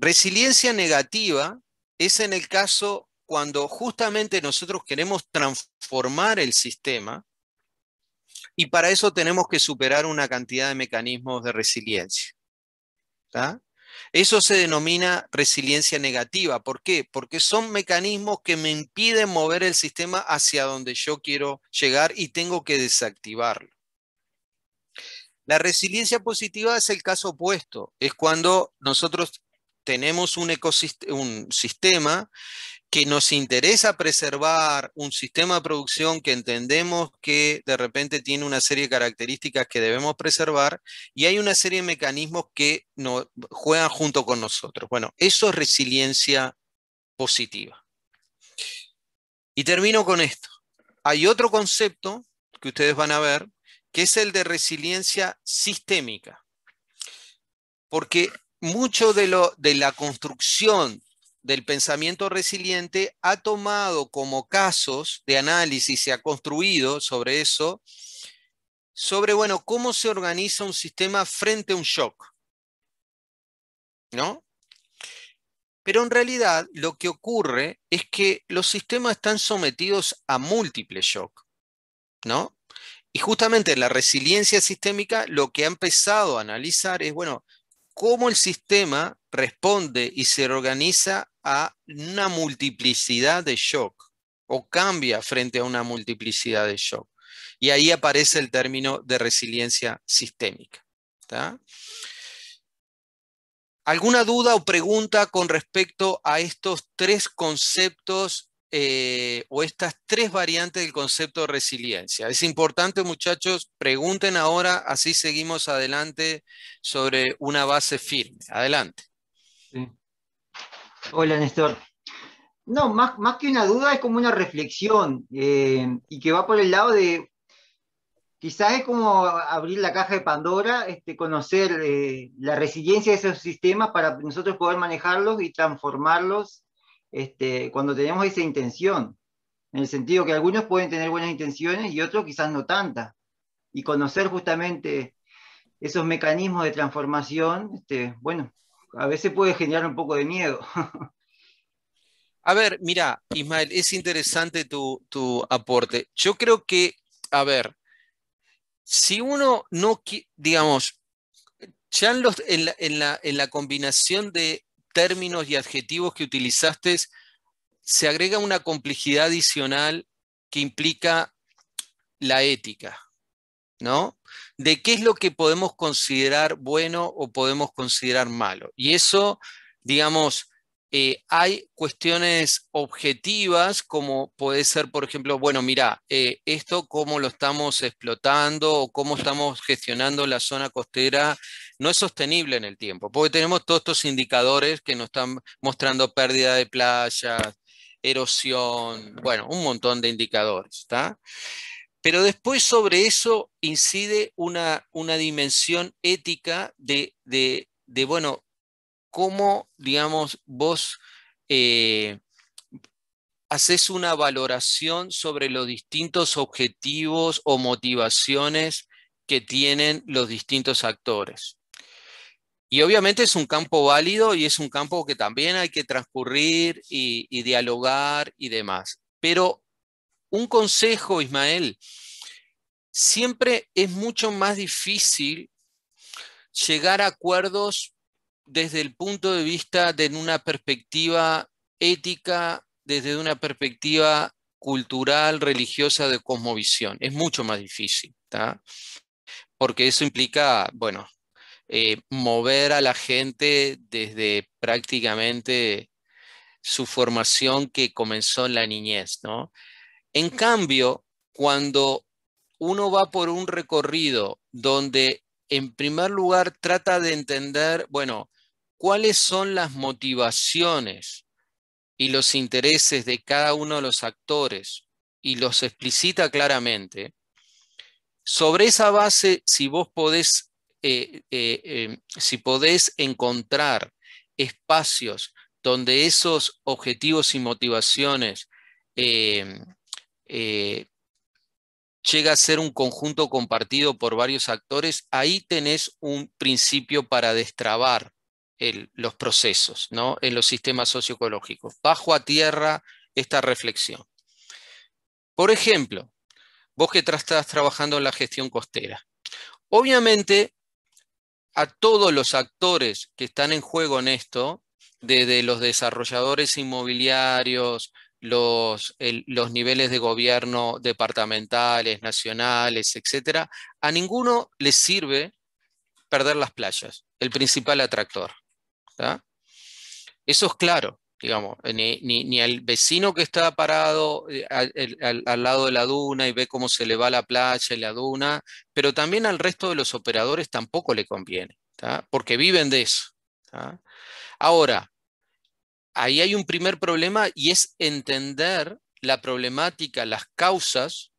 Resiliencia negativa es en el caso cuando justamente nosotros queremos transformar el sistema y para eso tenemos que superar una cantidad de mecanismos de resiliencia. Eso se denomina resiliencia negativa. ¿Por qué? Porque son mecanismos que me impiden mover el sistema hacia donde yo quiero llegar y tengo que desactivarlo. La resiliencia positiva es el caso opuesto, es cuando nosotros tenemos un, un sistema que nos interesa preservar, un sistema de producción que entendemos que de repente tiene una serie de características que debemos preservar y hay una serie de mecanismos que juegan junto con nosotros. Bueno, eso es resiliencia positiva. Y termino con esto. Hay otro concepto que ustedes van a ver, que es el de resiliencia sistémica. Porque mucho de, la construcción del pensamiento resiliente ha tomado como casos de análisis, se ha construido sobre eso, sobre, cómo se organiza un sistema frente a un shock. Pero en realidad lo que ocurre es que los sistemas están sometidos a múltiples shocks. Y justamente la resiliencia sistémica lo que ha empezado a analizar es, bueno, cómo el sistema responde y se organiza a una multiplicidad de shock o cambia frente a una multiplicidad de shock. Y ahí aparece el término de resiliencia sistémica. ¿Alguna duda o pregunta con respecto a estos tres conceptos eh, o estas tres variantes del concepto de resiliencia. Es importante, muchachos, pregunten ahora, así seguimos adelante sobre una base firme. Adelante. Hola, Néstor. No, más, más, que una duda es como una reflexión eh, y que va por el lado de, quizás es como abrir la caja de Pandora, este, conocer eh, la resiliencia de esos sistemas para nosotros poder manejarlos y transformarlos este, cuando tenemos esa intención, en el sentido que algunos pueden tener buenas intenciones y otros quizás no tantas. Y conocer justamente esos mecanismos de transformación, este, bueno, a veces puede generar un poco de miedo. A ver, mira, Ismael, es interesante tu, aporte. Yo creo que, a ver, si uno no, digamos, ya en la combinación de términos y adjetivos que utilizaste, se agrega una complejidad adicional que implica la ética, ¿no? De qué es lo que podemos considerar bueno o podemos considerar malo. Y eso, digamos, eh, hay cuestiones objetivas, como puede ser, por ejemplo, bueno, mira, eh, esto cómo lo estamos explotando o cómo estamos gestionando la zona costera no es sostenible en el tiempo, porque tenemos todos estos indicadores que nos están mostrando pérdida de playas, erosión, bueno, un montón de indicadores. Pero después sobre eso incide una, dimensión ética de, de, de, bueno, cómo, digamos, vos eh, haces una valoración sobre los distintos objetivos o motivaciones que tienen los distintos actores. Y obviamente es un campo válido y es un campo que también hay que transcurrir y, dialogar y demás. Pero un consejo, Ismael, siempre es mucho más difícil llegar a acuerdos desde el punto de vista de una perspectiva ética, desde una perspectiva cultural, religiosa, de cosmovisión. Es mucho más difícil, ¿está? porque eso implica, bueno, eh, mover a la gente desde prácticamente su formación que comenzó en la niñez, En cambio, cuando uno va por un recorrido donde en primer lugar trata de entender, bueno, cuáles son las motivaciones y los intereses de cada uno de los actores y los explicita claramente, sobre esa base, si vos podés eh, eh, em, si podés encontrar espacios donde esos objetivos y motivaciones em, eh, llega a ser un conjunto compartido por varios actores, ahí tenés un principio para destrabar los procesos en los sistemas socioecológicos. Bajo a tierra esta reflexión. Por ejemplo, vos que estás trabajando en la gestión costera. Obviamente, a todos los actores que están en juego en esto, desde los desarrolladores inmobiliarios, los, niveles de gobierno departamentales, nacionales, etc. a ninguno les sirve perder las playas, el principal atractor. Eso es claro digamos, ni, al vecino que está parado eh, al, lado de la duna y ve cómo se le va la playa y la duna, pero también al resto de los operadores tampoco le conviene, porque viven de eso. Ahora, ahí hay un primer problema y es entender la problemática, las causas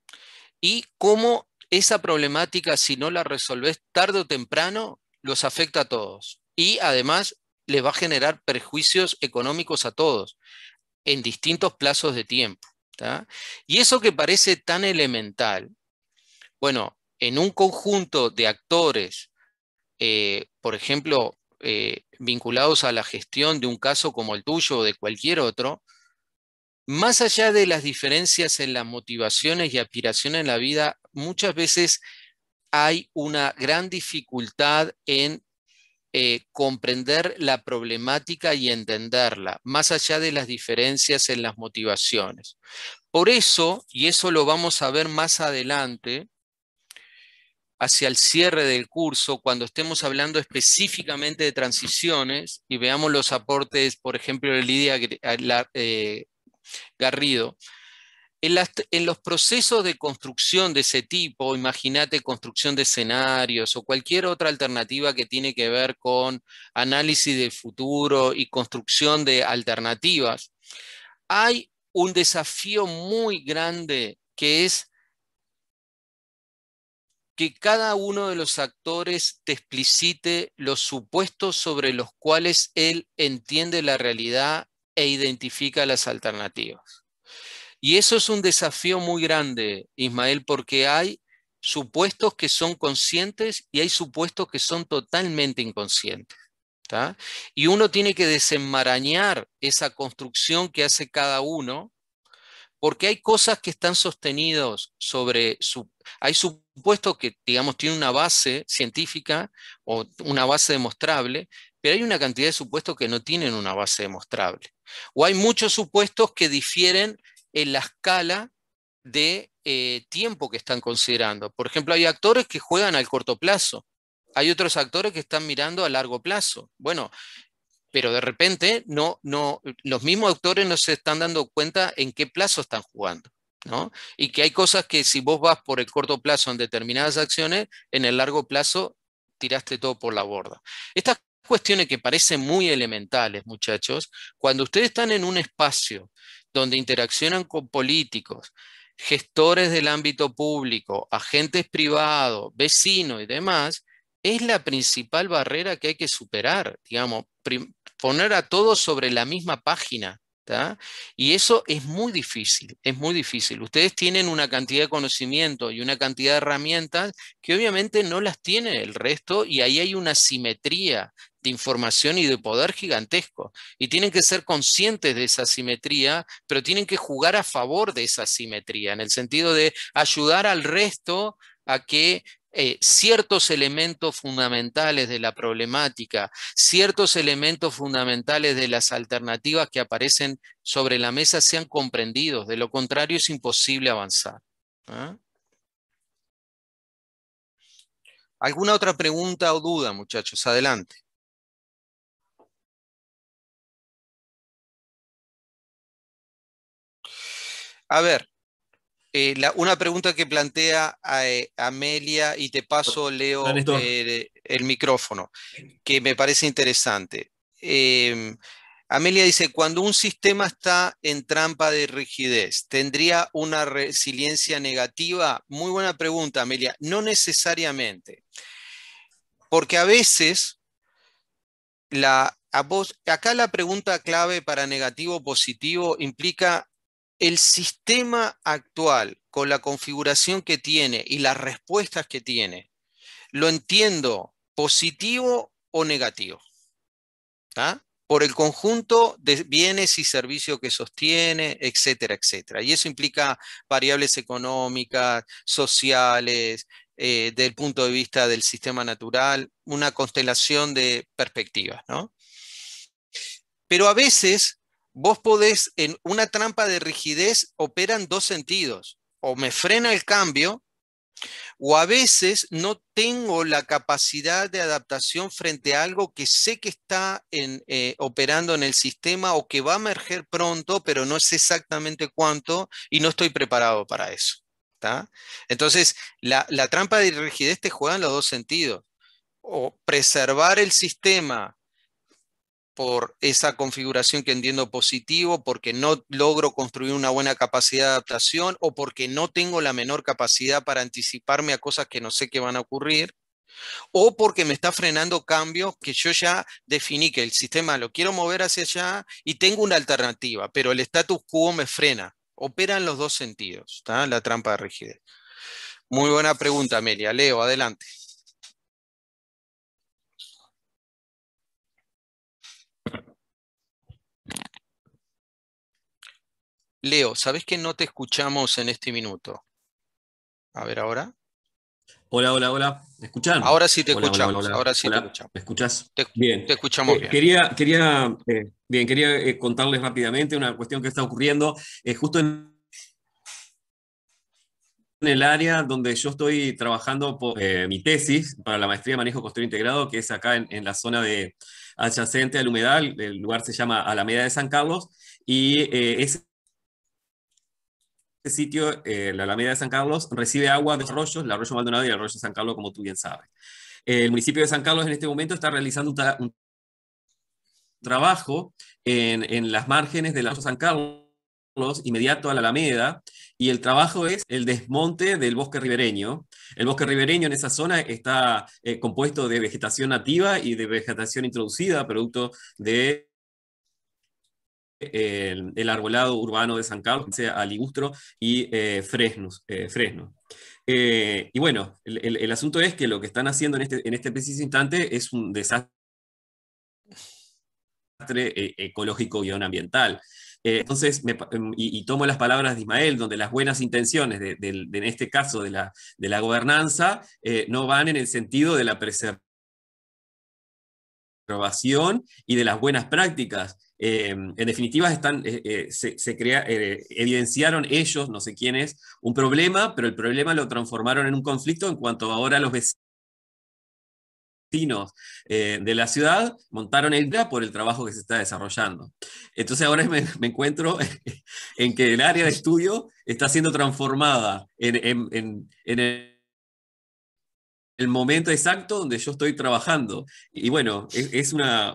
y cómo esa problemática, si no la resolves tarde o temprano, los afecta a todos. Y además les va a generar perjuicios económicos a todos en distintos plazos de tiempo. Y eso que parece tan elemental, bueno, en un conjunto de actores, eh, por ejemplo, eh, vinculados a la gestión de un caso como el tuyo o de cualquier otro, más allá de las diferencias en las motivaciones y aspiraciones en la vida, muchas veces hay una gran dificultad en eh, comprender la problemática y entenderla, más allá de las diferencias en las motivaciones. Por eso, y eso lo vamos a ver más adelante, hacia el cierre del curso, cuando estemos hablando específicamente de transiciones y veamos los aportes, por ejemplo, de Lidia eh, Garrido, en, los procesos de construcción de ese tipo, imagínate construcción de escenarios o cualquier otra alternativa que tiene que ver con análisis del futuro y construcción de alternativas, hay un desafío muy grande que es que cada uno de los actores te explicite los supuestos sobre los cuales él entiende la realidad e identifica las alternativas. Y eso es un desafío muy grande, Ismael, porque hay supuestos que son conscientes y hay supuestos que son totalmente inconscientes. Y uno tiene que desenmarañar esa construcción que hace cada uno, porque hay cosas que están sostenidos sobre, su, hay supuestos que, digamos, tienen una base científica o una base demostrable, pero hay una cantidad de supuestos que no tienen una base demostrable. O hay muchos supuestos que difieren en la escala de eh, tiempo que están considerando. Por ejemplo, hay actores que juegan al corto plazo, hay otros actores que están mirando a largo plazo. Bueno, pero de repente no, no, los mismos actores no se están dando cuenta en qué plazo están jugando. ¿no? Y que hay cosas que si vos vas por el corto plazo en determinadas acciones, en el largo plazo tiraste todo por la borda. Estas cuestiones que parecen muy elementales, muchachos, cuando ustedes están en un espacio donde interaccionan con políticos, gestores del ámbito público, agentes privados, vecinos y demás, es la principal barrera que hay que superar, digamos, poner a todos sobre la misma página. Y eso es muy difícil, es muy difícil. Ustedes tienen una cantidad de conocimiento y una cantidad de herramientas que obviamente no las tiene el resto y ahí hay una simetría de información y de poder gigantesco. Y tienen que ser conscientes de esa simetría, pero tienen que jugar a favor de esa simetría, en el sentido de ayudar al resto a que eh, ciertos elementos fundamentales de la problemática, ciertos elementos fundamentales de las alternativas que aparecen sobre la mesa sean comprendidos. De lo contrario, es imposible avanzar. ¿ah? ¿Alguna otra pregunta o duda, muchachos? Adelante. A ver, eh, una pregunta que plantea a, eh, Amelia y te paso, Leo, eh, el micrófono, que me parece interesante. Em, Amelia dice, cuando un sistema está en trampa de rigidez, ¿tendría una resiliencia negativa? Muy buena pregunta, Amelia. No necesariamente, porque a veces la, acá la pregunta clave para negativo positivo implica el sistema actual, con la configuración que tiene y las respuestas que tiene, lo entiendo positivo o negativo. ¿ah? Por el conjunto de bienes y servicios que sostiene, etcétera, etcétera. Y eso implica variables económicas, sociales, desde eh, del punto de vista del sistema natural, una constelación de perspectivas. ¿no? Pero a veces vos podés, en una trampa de rigidez operan dos sentidos, o me frena el cambio, o a veces no tengo la capacidad de adaptación frente a algo que sé que está en, eh, operando en el sistema o que va a emerger pronto, pero no sé exactamente cuánto y no estoy preparado para eso. Entonces, la, la trampa de rigidez te juega en los dos sentidos. O preservar el sistema por esa configuración que entiendo positivo, porque no logro construir una buena capacidad de adaptación o porque no tengo la menor capacidad para anticiparme a cosas que no sé que van a ocurrir, o porque me está frenando cambios que yo ya definí que el sistema lo quiero mover hacia allá y tengo una alternativa, pero el status quo me frena. Operan los dos sentidos, la trampa de rigidez. Muy buena pregunta, Amelia. Leo, adelante. Leo, ¿sabes que no te escuchamos en este minuto? A ver ahora. Hola, hola, hola. ¿Me escuchan? Ahora sí te escuchamos. ahora sí te escuchamos. ¿Me bien. Te escuchamos eh, bien. Quería, quería, eh, bien, quería eh, contarles rápidamente una cuestión que está ocurriendo justo en el área donde yo estoy trabajando por, mi tesis para la maestría de manejo costero integrado, que es acá en, la zona de adyacente al humedal, el lugar se llama Alameda de San Carlos, y es este sitio, eh, la Alameda de San Carlos, recibe agua de arroyos, el arroyo Maldonado y el arroyo San Carlos, como tú bien sabes. Eh, el municipio de San Carlos en este momento está realizando un, trabajo en, las márgenes del arroyo San Carlos, inmediato a la Alameda, y el trabajo es el desmonte del bosque ribereño. El bosque ribereño en esa zona está eh, compuesto de vegetación nativa y de vegetación introducida, producto de eh, el, arbolado urbano de San Carlos, Aligustro y eh, Fresnos, eh, Fresno. y bueno, el, asunto es que lo que están haciendo en este, este preciso instante es un desastre ecológico y ambiental. entonces, em, y, tomo las palabras de Ismael, donde las buenas intenciones, en este caso de la, gobernanza, no van en el sentido de la preservación y de las buenas prácticas. Eh, en definitiva, están, eh, eh, se, evidenciaron ellos, no sé quién es, un problema, pero el problema lo transformaron en un conflicto en cuanto ahora los vecinos de la ciudad montaron el gra por el trabajo que se está desarrollando. Entonces ahora me, encuentro en que el área de estudio está siendo transformada en, en, en, en el el momento exacto donde yo estoy trabajando. Y bueno, es, una,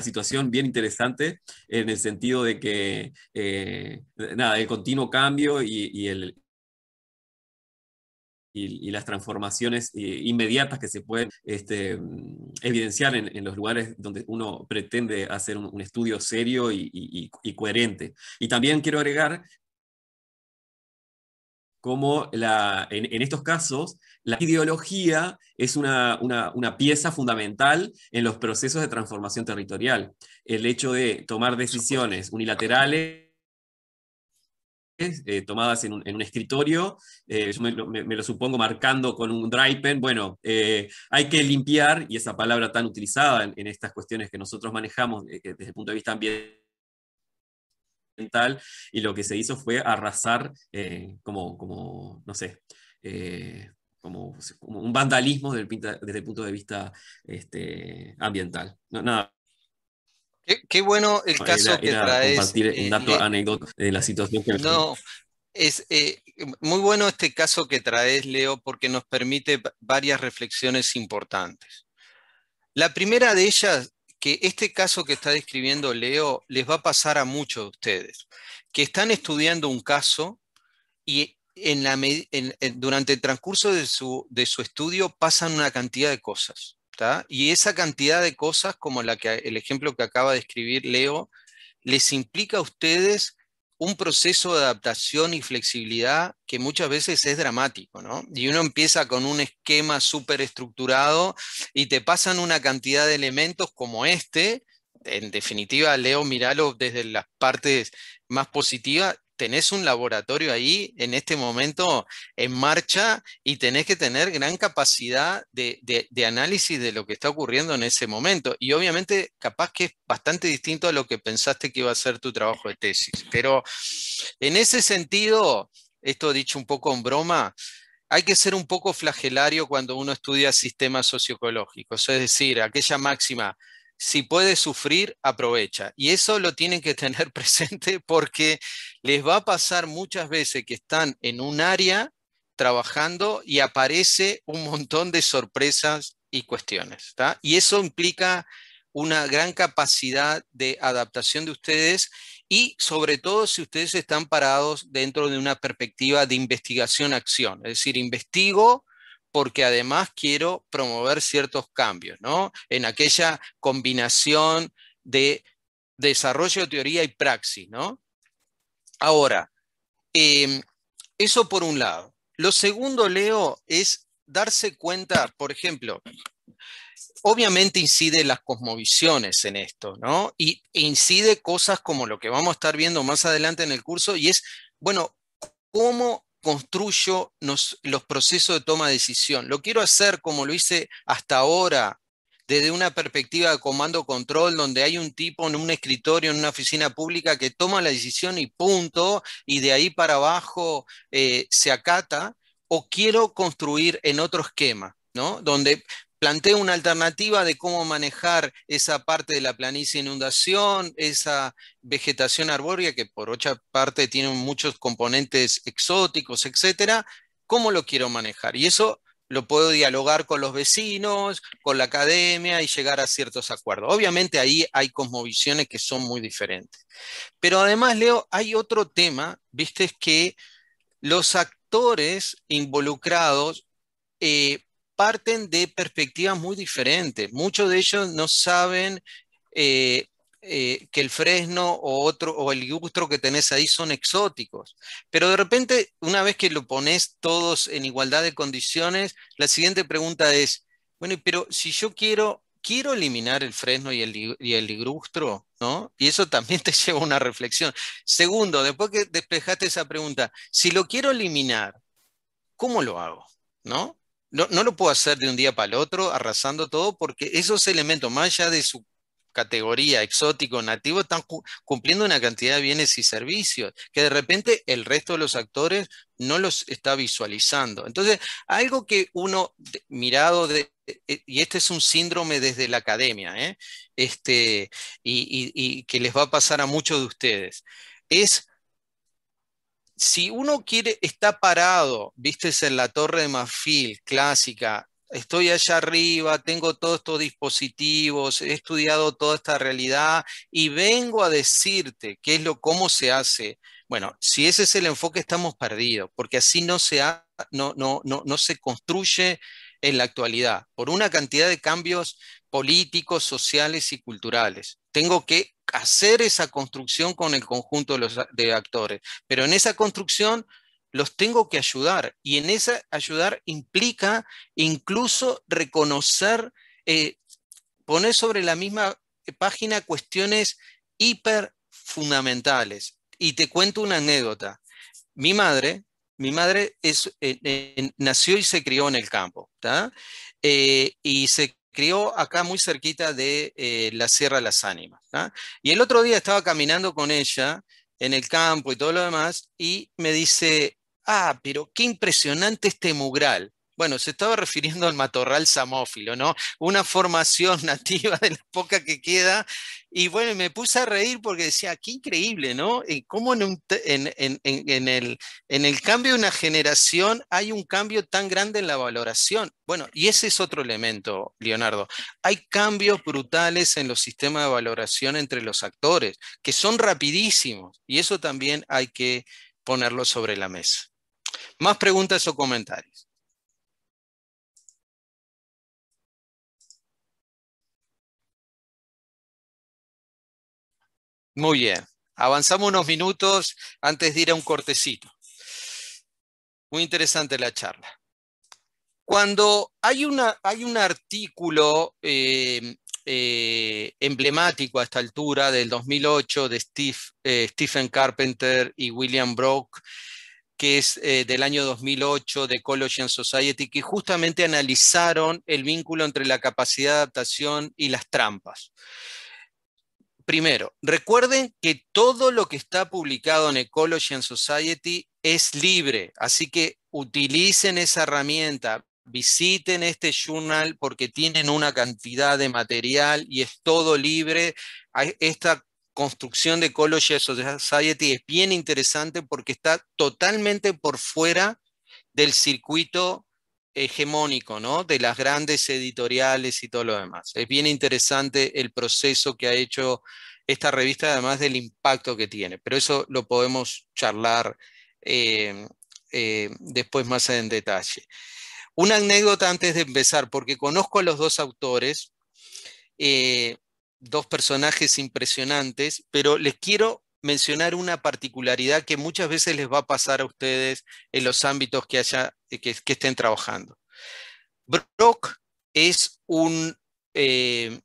situación bien interesante en el sentido de que, eh, nada, el continuo cambio y, el, las transformaciones eh, inmediatas que se pueden este, evidenciar en, los lugares donde uno pretende hacer un, estudio serio y, coherente. Y también quiero agregar como en, estos casos la ideología es una, pieza fundamental en los procesos de transformación territorial. El hecho de tomar decisiones unilaterales. Eh, tomadas en un, escritorio, eh, yo me, lo supongo marcando con un dry pen, bueno, eh, hay que limpiar, y esa palabra tan utilizada en estas cuestiones que nosotros manejamos desde el punto de vista ambiental, y lo que se hizo fue arrasar eh, como, como, no sé, eh, como, un vandalismo desde el, punto de vista este, ambiental. nada. Qué, bueno el caso que traes. Compartir un dato eh, anécdota de la situación No, es muy bueno este caso que traes, Leo, porque nos permite varias reflexiones importantes. La primera de ellas que este caso que está describiendo Leo les va a pasar a muchos de ustedes, que están estudiando un caso y en la, durante el transcurso de su, de su, estudio pasan una cantidad de cosas. Y esa cantidad de cosas, como la que, el ejemplo que acaba de escribir Leo, les implica a ustedes un proceso de adaptación y flexibilidad que muchas veces es dramático, ¿no? Y uno empieza con un esquema súper estructurado y te pasan una cantidad de elementos como este. En definitiva, Leo, miralo desde las partes más positivas tenés un laboratorio ahí en este momento en marcha y tenés que tener gran capacidad de, análisis de lo que está ocurriendo en ese momento. Y obviamente capaz que es bastante distinto a lo que pensaste que iba a ser tu trabajo de tesis. Pero en ese sentido, esto dicho un poco en broma, hay que ser un poco flagelario cuando uno estudia sistemas socioecológicos. Es decir, aquella máxima, si puede sufrir, aprovecha. Y eso lo tienen que tener presente porque les va a pasar muchas veces que están en un área trabajando y aparece un montón de sorpresas y cuestiones. Y eso implica una gran capacidad de adaptación de ustedes y sobre todo si ustedes están parados dentro de una perspectiva de investigación-acción, es decir, investigo porque además quiero promover ciertos cambios, ¿no? En aquella combinación de desarrollo de teoría y praxis, ¿no? Ahora, em, eso por un lado. Lo segundo, Leo, es darse cuenta, por ejemplo, obviamente incide las cosmovisiones en esto, ¿no? Y e incide cosas como lo que vamos a estar viendo más adelante en el curso, y es, bueno, cómo construyo los, procesos de toma de decisión. Lo quiero hacer como lo hice hasta ahora, desde una perspectiva de comando-control, donde hay un tipo en un escritorio, en una oficina pública, que toma la decisión y punto, y de ahí para abajo eh, se acata, o quiero construir en otro esquema, ¿no? Donde planteo una alternativa de cómo manejar esa parte de la planicie inundación, esa vegetación arbórea que por otra parte tiene muchos componentes exóticos, etcétera, cómo lo quiero manejar. Y eso lo puedo dialogar con los vecinos, con la academia y llegar a ciertos acuerdos. Obviamente ahí hay cosmovisiones que son muy diferentes. Pero además, Leo, hay otro tema, viste, es que los actores involucrados eh, parten de perspectivas muy diferentes. Muchos de ellos no saben eh, eh, que el fresno o otro o el ligustro que tenés ahí son exóticos. Pero de repente, una vez que lo pones todos en igualdad de condiciones, la siguiente pregunta es, bueno, pero si yo quiero quiero eliminar el fresno y y el ligustro, ¿no? Y eso también te lleva a una reflexión. Segundo, después que despejaste esa pregunta, si lo quiero eliminar, ¿cómo lo hago? ¿No? no, lo puedo hacer de un día para el otro, arrasando todo, porque esos elementos, más allá de su categoría exótico, nativo, están cumpliendo una cantidad de bienes y servicios que de repente el resto de los actores no los está visualizando. Entonces, algo que uno mirado de, eh, y este es un síndrome desde la academia, ¿eh? este, y que les va a pasar a muchos de ustedes, es si uno quiere, está parado, viste, en la torre de Mafil clásica, estoy allá arriba, tengo todos estos dispositivos, he estudiado toda esta realidad y vengo a decirte qué es lo, cómo se hace. Bueno, si ese es el enfoque, estamos perdidos, porque así no se, no, no, no, no se construye en la actualidad, por una cantidad de cambios políticos, sociales y culturales. Tengo que hacer esa construcción con el conjunto de, actores, pero en esa construcción los tengo que ayudar y en esa ayudar implica incluso reconocer, eh, poner sobre la misma página cuestiones hiper fundamentales. Y te cuento una anécdota. Mi madre, mi madre es, eh, eh, nació y se crió en el campo, y se crió acá muy cerquita de eh, la Sierra de las Ánimas. Y el otro día estaba caminando con ella en el campo y todo lo demás, y me dice, ah, pero qué impresionante este mugral. Bueno, se estaba refiriendo al matorral samófilo, ¿no? Una formación nativa de la poca que queda. Y bueno, me puse a reír porque decía, qué increíble, ¿no? ¿Cómo en, el, en el cambio de una generación hay un cambio tan grande en la valoración? Bueno, y ese es otro elemento, Leonardo. Hay cambios brutales en los sistemas de valoración entre los actores, que son rapidísimos, y eso también hay que ponerlo sobre la mesa. Más preguntas o comentarios. Muy bien. Avanzamos unos minutos antes de ir a un cortecito. Muy interesante la charla. Cuando hay, una, hay un artículo eh, eh, emblemático a esta altura del 2008 de Steve, eh, Stephen Carpenter y William Brock, que es del año 2008 de College and Society, que justamente analizaron el vínculo entre la capacidad de adaptación y las trampas primero, recuerden que todo lo que está publicado en Ecology and Society es libre, así que utilicen esa herramienta, visiten este journal porque tienen una cantidad de material y es todo libre. Esta construcción de Ecology and Society es bien interesante porque está totalmente por fuera del circuito hegemónico, ¿no? De las grandes editoriales y todo lo demás. Es bien interesante el proceso que ha hecho esta revista, además del impacto que tiene. Pero eso lo podemos charlar eh, eh, después más en detalle. Una anécdota antes de empezar, porque conozco a los dos autores, eh, dos personajes impresionantes, pero les quiero mencionar una particularidad que muchas veces les va a pasar a ustedes en los ámbitos que, eh, que, estén trabajando. Brock es un, eh,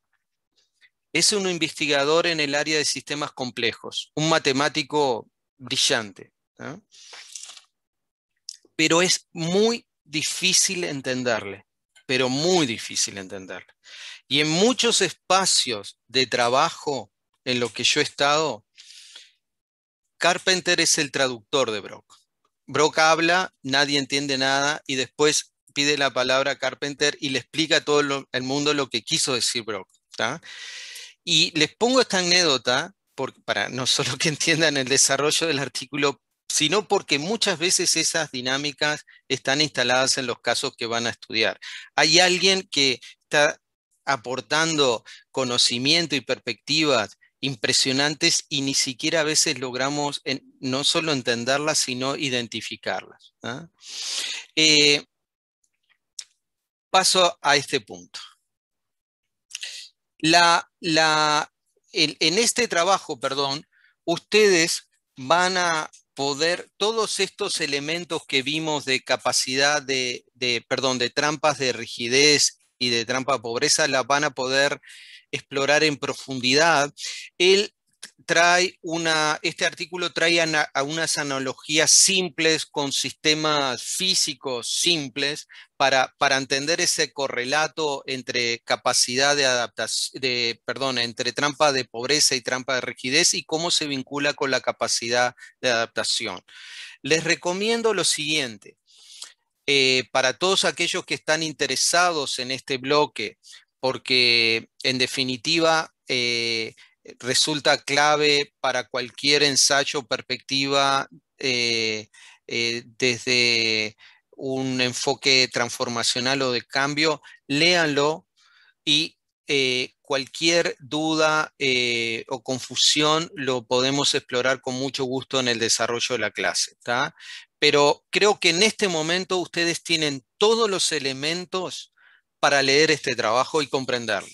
es un investigador en el área de sistemas complejos, un matemático brillante, pero es muy difícil entenderle, pero muy difícil entenderle. Y en muchos espacios de trabajo en los que yo he estado, Carpenter es el traductor de Brock. Brock habla, nadie entiende nada y después pide la palabra a Carpenter y le explica a todo el mundo lo que quiso decir Brock. Y les pongo esta anécdota para no solo que entiendan el desarrollo del artículo, sino porque muchas veces esas dinámicas están instaladas en los casos que van a estudiar. Hay alguien que está aportando conocimiento y perspectivas impresionantes y ni siquiera a veces logramos no solo entenderlas, sino identificarlas. ¿ah? Eh, paso a este punto. La, en este trabajo, perdón, ustedes van a poder todos estos elementos que vimos de capacidad de, perdón, de trampas de rigidez y de trampa de pobreza, las van a poder explorar en profundidad. Él trae una, este artículo trae a, unas analogías simples con sistemas físicos simples para, para entender ese correlato entre capacidad de adaptación, de, perdón, entre trampa de pobreza y trampa de rigidez y cómo se vincula con la capacidad de adaptación. Les recomiendo lo siguiente. Eh, para todos aquellos que están interesados en este bloque, porque en definitiva eh, resulta clave para cualquier ensayo o perspectiva eh, eh, desde un enfoque transformacional o de cambio, léanlo y cualquier duda o confusión lo podemos explorar con mucho gusto en el desarrollo de la clase. Pero creo que en este momento ustedes tienen todos los elementos para leer este trabajo y comprenderlo.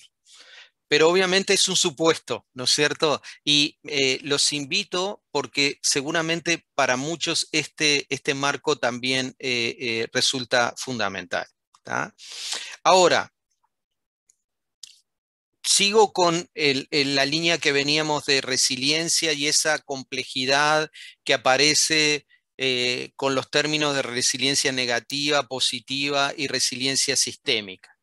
Pero obviamente es un supuesto, ¿no es cierto? Y eh, los invito porque seguramente para muchos este, este marco también eh, eh, resulta fundamental. Ahora, sigo con la línea que veníamos de resiliencia y esa complejidad que aparece con los términos de resiliencia negativa, positiva y resiliencia sistémica.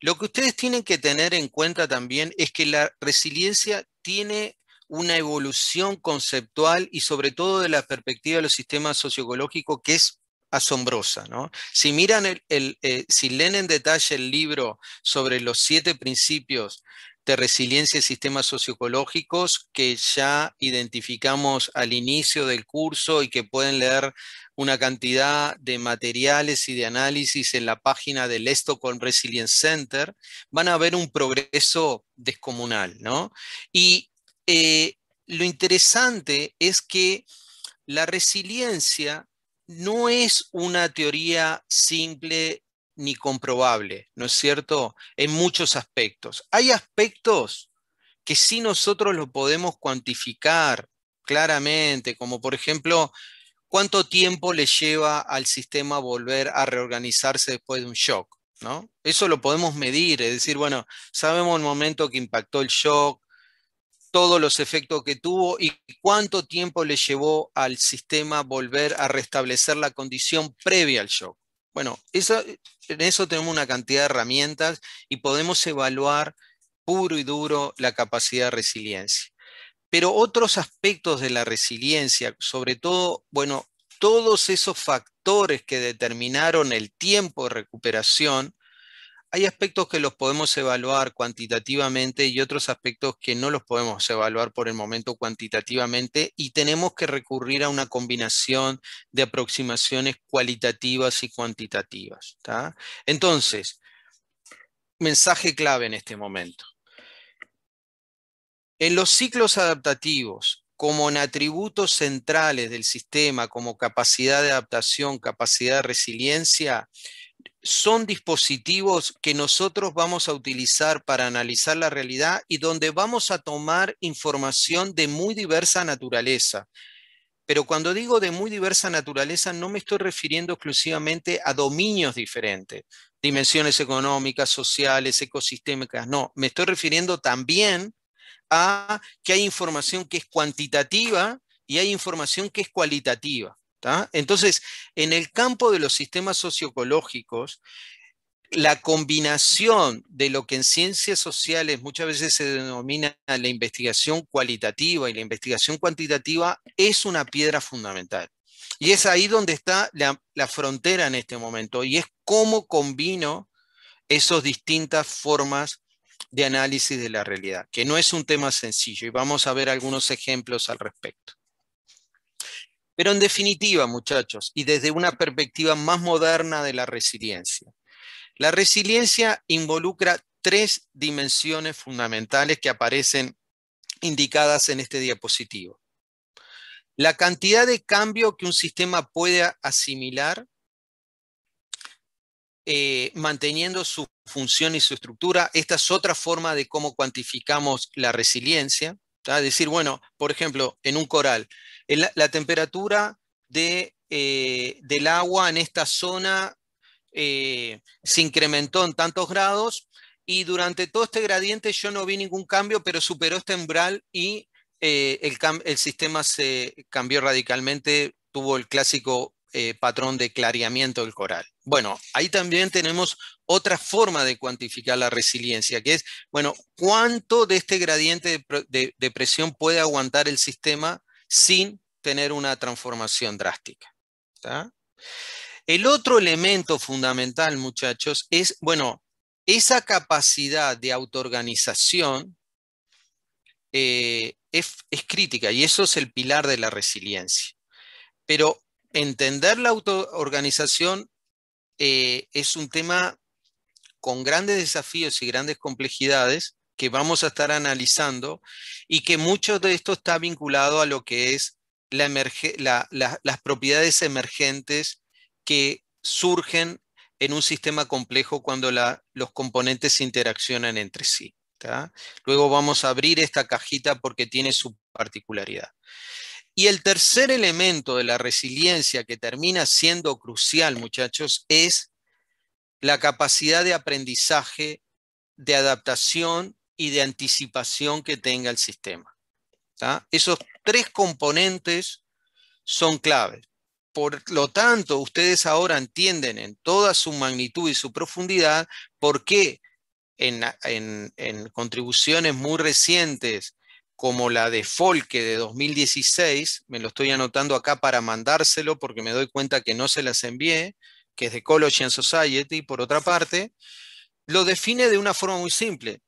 Lo que ustedes tienen que tener en cuenta también es que la resiliencia tiene una evolución conceptual y sobre todo de la perspectiva de los sistemas socioecológicos que es asombrosa. ¿no? Si miran, el, eh, si leen en detalle el libro sobre los siete principios de resiliencia y sistemas socioecológicos que ya identificamos al inicio del curso y que pueden leer una cantidad de materiales y de análisis en la página del Stockholm Resilience Center, van a ver un progreso descomunal. ¿no? Y eh, lo interesante es que la resiliencia no es una teoría simple ni comprobable, ¿no es cierto? En muchos aspectos. Hay aspectos que sí nosotros lo podemos cuantificar claramente, como por ejemplo, cuánto tiempo le lleva al sistema volver a reorganizarse después de un shock, ¿no? Eso lo podemos medir, es decir, bueno, sabemos el momento que impactó el shock, todos los efectos que tuvo y cuánto tiempo le llevó al sistema volver a restablecer la condición previa al shock. Bueno, eso en eso tenemos una cantidad de herramientas y podemos evaluar puro y duro la capacidad de resiliencia. Pero otros aspectos de la resiliencia, sobre todo, bueno, todos esos factores que determinaron el tiempo de recuperación, hay aspectos que los podemos evaluar cuantitativamente y otros aspectos que no los podemos evaluar por el momento cuantitativamente y tenemos que recurrir a una combinación de aproximaciones cualitativas y cuantitativas. Entonces, mensaje clave en este momento. En los ciclos adaptativos, como en atributos centrales del sistema, como capacidad de adaptación, capacidad de resiliencia, son dispositivos que nosotros vamos a utilizar para analizar la realidad y donde vamos a tomar información de muy diversa naturaleza. Pero cuando digo de muy diversa naturaleza, no me estoy refiriendo exclusivamente a dominios diferentes, dimensiones económicas, sociales, ecosistémicas, no, me estoy refiriendo también a que hay información que es cuantitativa y hay información que es cualitativa. Entonces, en el campo de los sistemas socioecológicos, la combinación de lo que en ciencias sociales muchas veces se denomina la investigación cualitativa y la investigación cuantitativa es una piedra fundamental. Y es ahí donde está la, la frontera en este momento, y es cómo combino esas distintas formas de análisis de la realidad, que no es un tema sencillo, y vamos a ver algunos ejemplos al respecto. Pero en definitiva, muchachos, y desde una perspectiva más moderna de la resiliencia, la resiliencia involucra tres dimensiones fundamentales que aparecen indicadas en este diapositivo. La cantidad de cambio que un sistema puede asimilar eh, manteniendo su función y su estructura. Esta es otra forma de cómo cuantificamos la resiliencia. Es Decir, bueno, por ejemplo, en un coral, la temperatura eh, del agua en esta zona eh, se incrementó en tantos grados y durante todo este gradiente yo no vi ningún cambio, pero superó este umbral y eh, el, sistema se cambió radicalmente, tuvo el clásico patrón de clareamiento del coral. Bueno, ahí también tenemos otra forma de cuantificar la resiliencia, que es, bueno, cuánto de este gradiente de presión puede aguantar el sistema sin tener una transformación drástica. El otro elemento fundamental, muchachos, es, bueno, esa capacidad de autoorganización eh, es, crítica y eso es el pilar de la resiliencia. Pero entender la autoorganización eh, es un tema con grandes desafíos y grandes complejidades que vamos a estar analizando y que mucho de esto está vinculado a lo que es las propiedades emergentes que surgen en un sistema complejo cuando los componentes interaccionan entre sí. Luego vamos a abrir esta cajita porque tiene su particularidad. Y el tercer elemento de la resiliencia que termina siendo crucial, muchachos, es la capacidad de aprendizaje, de adaptación y de anticipación que tenga el sistema. Esos tres componentes son claves. Por lo tanto, ustedes ahora entienden en toda su magnitud y su profundidad por qué en, en contribuciones muy recientes como la de Folke de 2016, me lo estoy anotando acá para mandárselo porque me doy cuenta que no se las envié, que es de College and Society, por otra parte, lo define de una forma muy simple.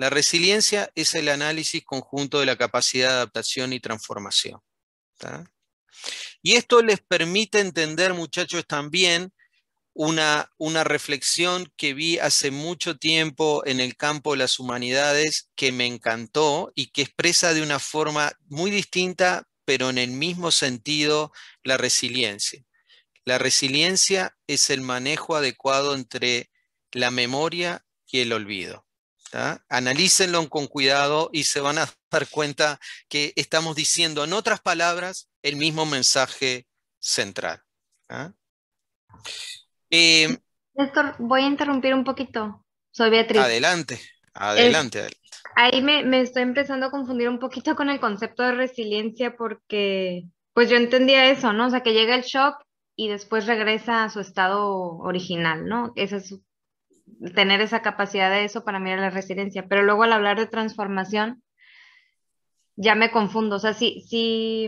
La resiliencia es el análisis conjunto de la capacidad de adaptación y transformación. Y esto les permite entender, muchachos, también una, una, reflexión que vi hace mucho tiempo en el campo de las humanidades que me encantó y que expresa de una forma muy distinta, pero en el mismo sentido, la resiliencia. La resiliencia es el manejo adecuado entre la memoria y el olvido. ¿ah? Analícenlo con cuidado y se van a dar cuenta que estamos diciendo, en otras palabras, el mismo mensaje central. ¿ah? Em, voy a interrumpir un poquito. Soy Beatriz. Adelante, adelante. Ahí me, estoy empezando a confundir un poquito con el concepto de resiliencia porque, pues yo entendía eso, ¿no? O sea, que llega el shock y después regresa a su estado original, ¿no? Esa es tener esa capacidad de eso para mirar la resiliencia, pero luego al hablar de transformación ya me confundo, o sea, si, si,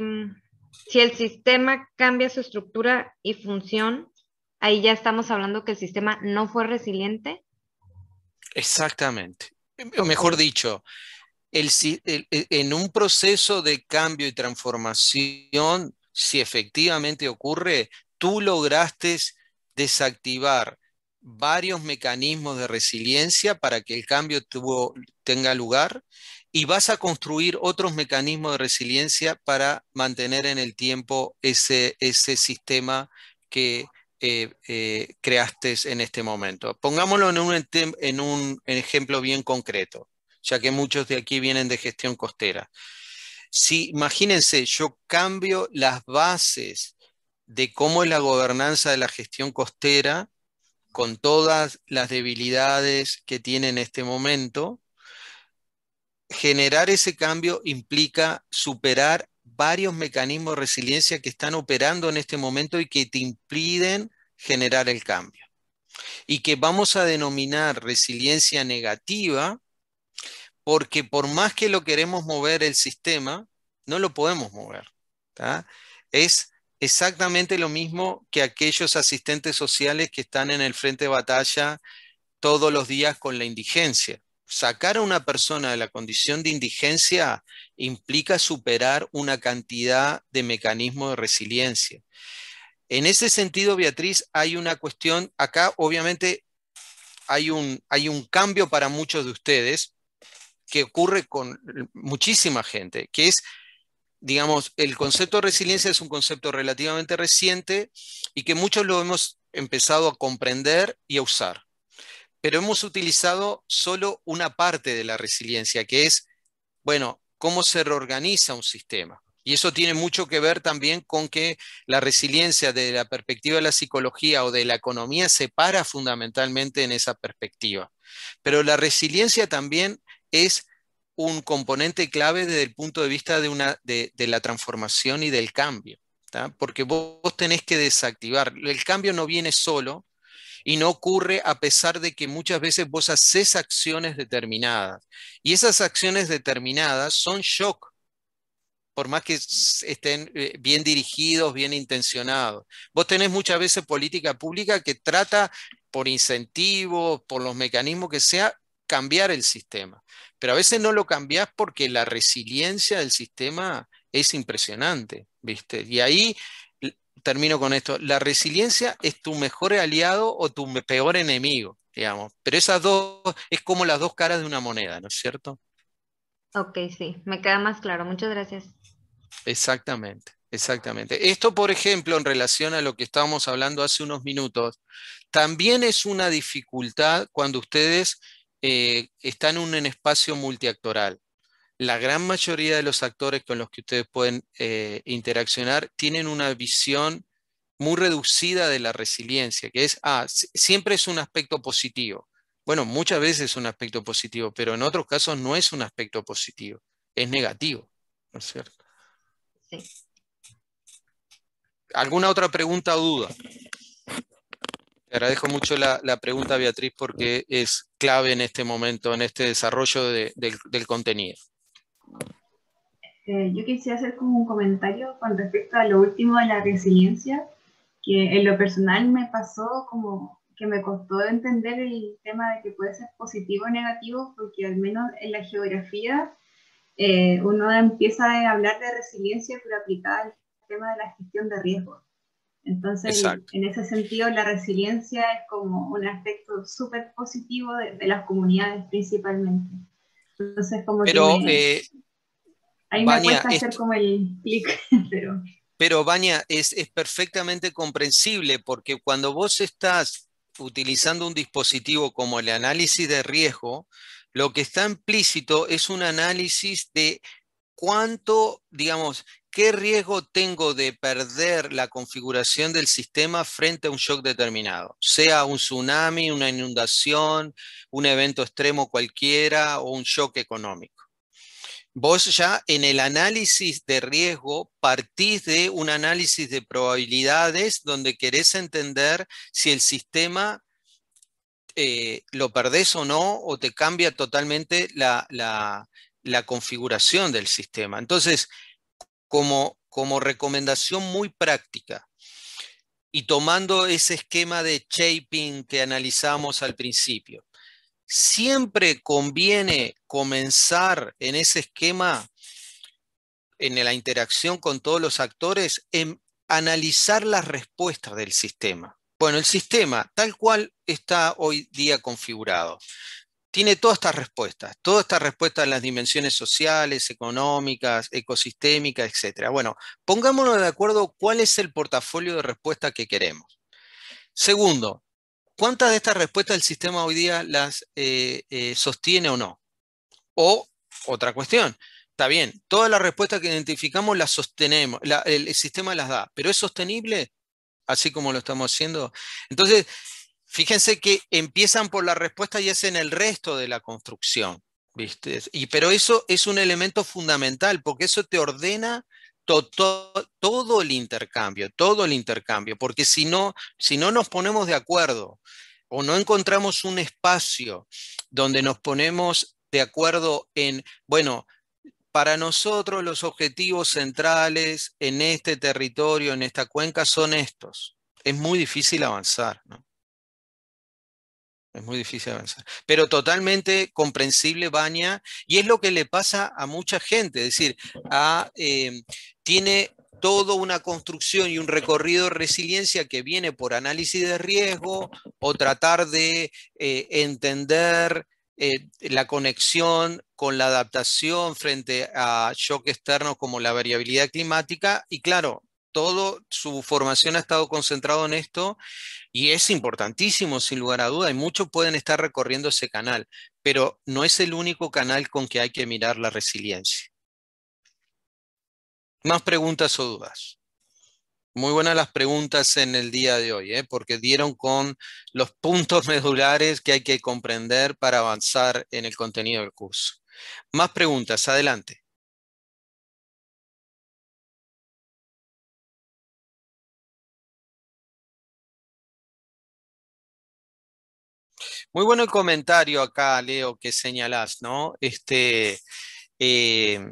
el sistema cambia su estructura y función, ahí ya estamos hablando que el sistema no fue resiliente. Exactamente, o mejor dicho, e, en un proceso de cambio y transformación, si efectivamente ocurre, tú lograste desactivar varios mecanismos de resiliencia para que el cambio tuvo, tenga lugar y vas a construir otros mecanismos de resiliencia para mantener en el tiempo ese, sistema que eh, eh, creaste en este momento. Pongámoslo en un, en un ejemplo bien concreto, ya que muchos de aquí vienen de gestión costera. Si imagínense, yo cambio las bases de cómo es la gobernanza de la gestión costera con todas las debilidades que tiene en este momento, generar ese cambio implica superar varios mecanismos de resiliencia que están operando en este momento y que te impiden generar el cambio. Y que vamos a denominar resiliencia negativa porque por más que lo queremos mover el sistema, no lo podemos mover. Es exactamente lo mismo que aquellos asistentes sociales que están en el frente de batalla todos los días con la indigencia. Sacar a una persona de la condición de indigencia implica superar una cantidad de mecanismos de resiliencia. En ese sentido, Beatriz, hay una cuestión, acá obviamente hay un, hay un cambio para muchos de ustedes que ocurre con muchísima gente, que es digamos, el concepto de resiliencia es un concepto relativamente reciente y que muchos lo hemos empezado a comprender y a usar. Pero hemos utilizado solo una parte de la resiliencia, que es, bueno, cómo se reorganiza un sistema. Y eso tiene mucho que ver también con que la resiliencia desde la perspectiva de la psicología o de la economía se para fundamentalmente en esa perspectiva. Pero la resiliencia también es un componente clave desde el punto de vista de, una, de, la transformación y del cambio, porque vos, tenés que desactivar. El cambio no viene solo y no ocurre a pesar de que muchas veces vos haces acciones determinadas. Y esas acciones determinadas son shock por más que estén eh, bien dirigidos, bien intencionados. Vos tenés muchas veces política pública que trata por incentivos, por los mecanismos que sea, cambiar el sistema. Pero a veces no lo cambias porque la resiliencia del sistema es impresionante, ¿viste? Y ahí termino con esto. La resiliencia es tu mejor aliado o tu peor enemigo, digamos. Pero esas dos es como las dos caras de una moneda, ¿no es cierto? Ok, sí, me queda más claro. Muchas gracias. Exactamente, exactamente. Esto, por ejemplo, en relación a lo que estábamos hablando hace unos minutos, también es una dificultad cuando ustedes eh, están está en un, espacio multiactoral. La gran mayoría de los actores con los que ustedes pueden eh, interaccionar tienen una visión muy reducida de la resiliencia, que es, ah, siempre es un aspecto positivo. Bueno, muchas veces es un aspecto positivo, pero en otros casos no es un aspecto positivo, es negativo, es cierto? Sí. ¿Alguna otra pregunta o duda? agradezco mucho la, pregunta, Beatriz, porque es clave en este momento, en este desarrollo del, contenido. Este, yo quisiera hacer como un comentario con respecto a lo último de la resiliencia, que en lo personal me pasó como que me costó entender el tema de que puede ser positivo o negativo, porque al menos en la geografía eh, uno empieza a hablar de resiliencia, pero aplicada al tema de la gestión de riesgos. Entonces, en ese sentido, la resiliencia es como un aspecto súper positivo de, las comunidades principalmente. Entonces, como pero, que eh, ahí me hacer como el clic, pero... Pero, Baña, es, es perfectamente comprensible porque cuando vos estás utilizando un dispositivo como el análisis de riesgo, lo que está implícito es un análisis de cuánto, digamos, ¿qué riesgo tengo de perder la configuración del sistema frente a un shock determinado? Sea un tsunami, una inundación, un evento extremo cualquiera o un shock económico. Vos ya en el análisis de riesgo partís de un análisis de probabilidades donde querés entender si el sistema eh, lo perdés o no, o te cambia totalmente la, la configuración del sistema. Entonces, como, recomendación muy práctica y tomando ese esquema de shaping que analizamos al principio, siempre conviene comenzar en ese esquema, en la interacción con todos los actores, en analizar las respuestas del sistema. Bueno, el sistema tal cual está hoy día configurado tiene todas estas respuestas, todas estas respuestas en las dimensiones sociales, económicas, ecosistémicas, etc. Bueno, pongámonos de acuerdo cuál es el portafolio de respuestas que queremos. Segundo, ¿cuántas de estas respuestas el sistema hoy día las eh, eh, sostiene o no? O otra cuestión, está bien, todas las respuestas que identificamos las sostenemos, el, el sistema las da, pero ¿es sostenible? Así como lo estamos haciendo. Entonces, Fíjense que empiezan por la respuesta y es en el resto de la construcción. ¿viste? Y, pero eso es un elemento fundamental porque eso te ordena todo el intercambio, todo el intercambio, porque si no, si no nos ponemos de acuerdo o no encontramos un espacio donde nos ponemos de acuerdo en, bueno, para nosotros los objetivos centrales en este territorio, en esta cuenca, son estos. Es muy difícil avanzar. ¿no? Es muy difícil avanzar. Pero totalmente comprensible, Baña, y es lo que le pasa a mucha gente, es decir, em, tiene toda una construcción y un recorrido de resiliencia que viene por análisis de riesgo o tratar de eh, entender eh, la conexión con la adaptación frente a choques externos como la variabilidad climática. Y claro, todo su formación ha estado concentrado en esto y es importantísimo, sin lugar a duda, y muchos pueden estar recorriendo ese canal, pero no es el único canal con que hay que mirar la resiliencia. Más preguntas o dudas. Muy buenas las preguntas en el día de hoy, ¿eh? porque dieron con los puntos medulares que hay que comprender para avanzar en el contenido del curso. Más preguntas, adelante. Muy bueno el comentario acá, Leo, que señalás, ¿no? Este, eh,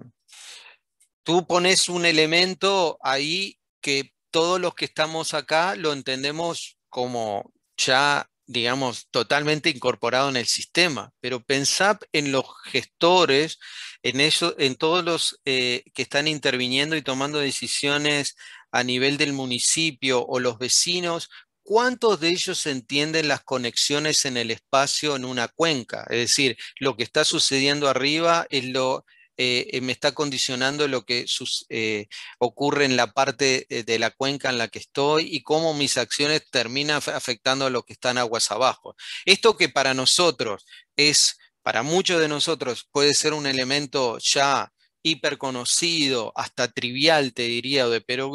tú pones un elemento ahí que todos los que estamos acá lo entendemos como ya, digamos, totalmente incorporado en el sistema, pero pensad en los gestores, en, eso, en todos los eh, que están interviniendo y tomando decisiones a nivel del municipio o los vecinos ¿cuántos de ellos entienden las conexiones en el espacio en una cuenca? Es decir, lo que está sucediendo arriba lo, eh, eh, me está condicionando lo que eh, ocurre en la parte de la cuenca en la que estoy y cómo mis acciones terminan afectando a lo que en aguas abajo. Esto que para nosotros es, para muchos de nosotros puede ser un elemento ya hiperconocido, hasta trivial, te diría, de Pero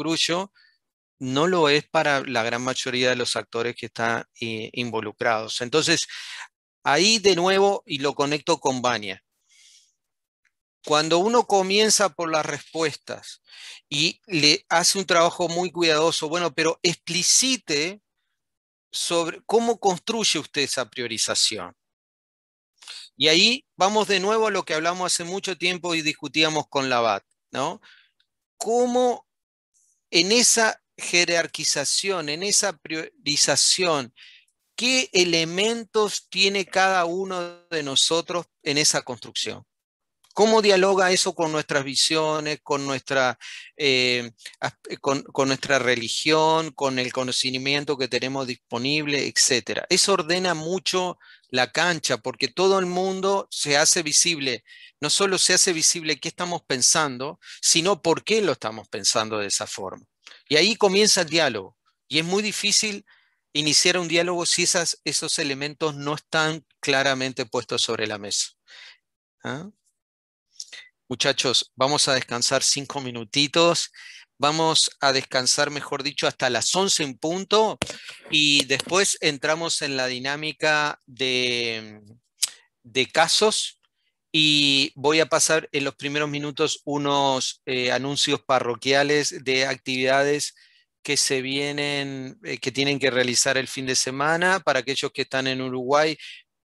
no lo es para la gran mayoría de los actores que están eh, involucrados. Entonces, ahí de nuevo, y lo conecto con Bania, cuando uno comienza por las respuestas y le hace un trabajo muy cuidadoso, bueno, pero explicite sobre cómo construye usted esa priorización. Y ahí vamos de nuevo a lo que hablamos hace mucho tiempo y discutíamos con la BAT, ¿no? ¿Cómo en esa jerarquización, en esa priorización, ¿qué elementos tiene cada uno de nosotros en esa construcción? ¿Cómo dialoga eso con nuestras visiones, con nuestra, eh, con, nuestra religión, con el conocimiento que tenemos disponible, etcétera? Eso ordena mucho la cancha porque todo el mundo se hace visible. No solo se hace visible qué estamos pensando, sino por qué lo estamos pensando de esa forma. Y ahí comienza el diálogo. Y es muy difícil iniciar un diálogo si esos elementos no están claramente puestos sobre la mesa. ¿Ah? Muchachos, vamos a descansar cinco minutitos. Vamos a descansar, mejor dicho, hasta las 11 en punto y después entramos en la dinámica de casos y voy a pasar en los primeros minutos unos eh, anuncios parroquiales de actividades que se vienen, eh, que tienen que realizar el fin de semana para aquellos que están en Uruguay.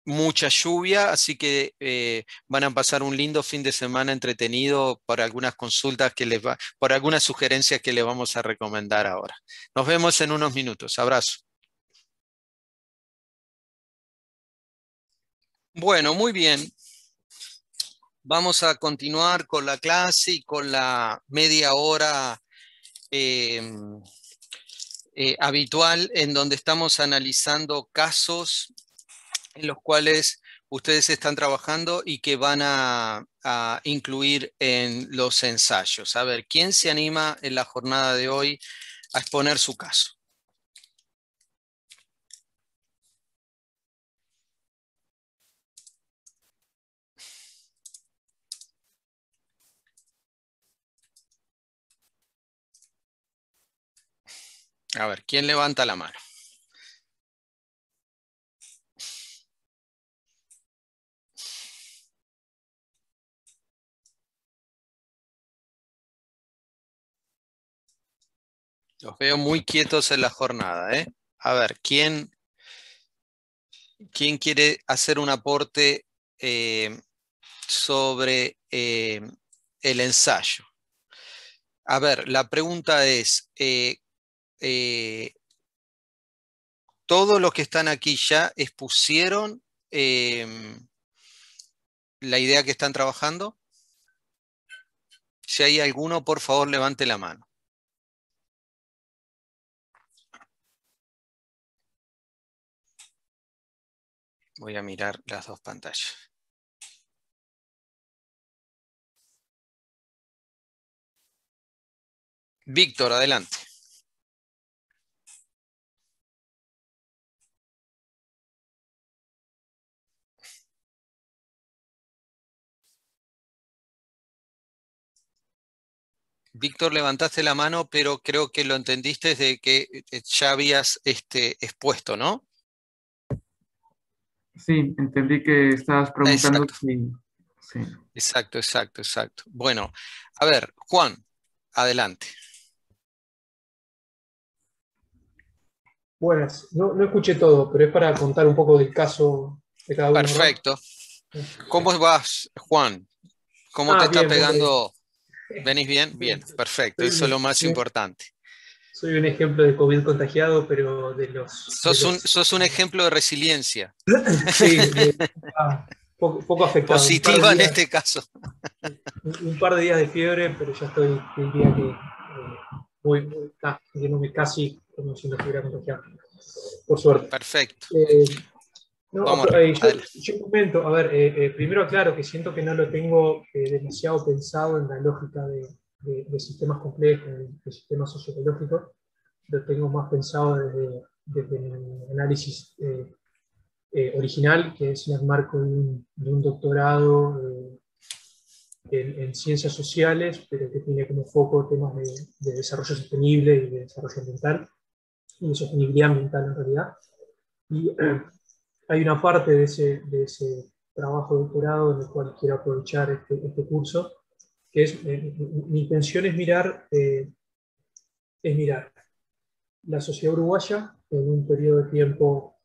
Mucha lluvia, así que eh, van a pasar un lindo fin de semana entretenido por algunas consultas que les va, por algunas sugerencias que les vamos a recomendar ahora. Nos vemos en unos minutos. Abrazo. Bueno, muy bien. Vamos a continuar con la clase y con la media hora em, eh, habitual en donde estamos analizando casos en los cuales ustedes están trabajando y que van a incluir en los ensayos. A ver, ¿quién se anima en la jornada de hoy a exponer su caso? A ver, ¿quién levanta la mano? Los veo muy quietos en la jornada. ¿eh? A ver, ¿quién, quiere hacer un aporte eh, sobre eh, el ensayo? A ver, la pregunta es, eh, eh, todos los que están aquí ya expusieron em, la idea que están trabajando? Si hay alguno, por favor, levante la mano. Voy a mirar las dos pantallas. Víctor, adelante. Víctor, levantaste la mano, pero creo que lo entendiste desde que eh, ya habías este, expuesto, ¿no? Sí, entendí que estabas ah, preguntando exacto. exacto, exacto, exacto. Bueno, a ver, Juan, adelante. Buenas, no, no, escuché todo, pero es para contar un poco del caso de cada uno. Perfecto. ¿Cómo vas, Juan? ¿Cómo ah, te está pegando? ¿Venís bien? Bien, perfecto. Eso es lo más importante. Soy un ejemplo de COVID contagiado, pero de los... Sos, Un, ejemplo de resiliencia. sí, ah, poco, afectado. Positiva en este caso. un par de días de fiebre, pero ya estoy, día que eh, muy, muy, casi como si no hubiera contagiado. Por suerte. Perfecto. Eh, eh, yo, comento, a ver, eh, eh, primero claro que siento que no lo tengo demasiado pensado en la lógica de, sistemas complejos, de, sistemas sociológicos, lo tengo más pensado desde, el análisis original, que es el marco de un, doctorado en, en, ciencias sociales, pero que tiene como foco temas de, desarrollo sostenible y de desarrollo ambiental, y de sostenibilidad ambiental en realidad. Y hay una parte de ese, de ese trabajo de doctorado en el cual quiero aprovechar este, este curso, que es, eh, mi intención es mirar, eh, es mirar la sociedad uruguaya en un periodo de tiempo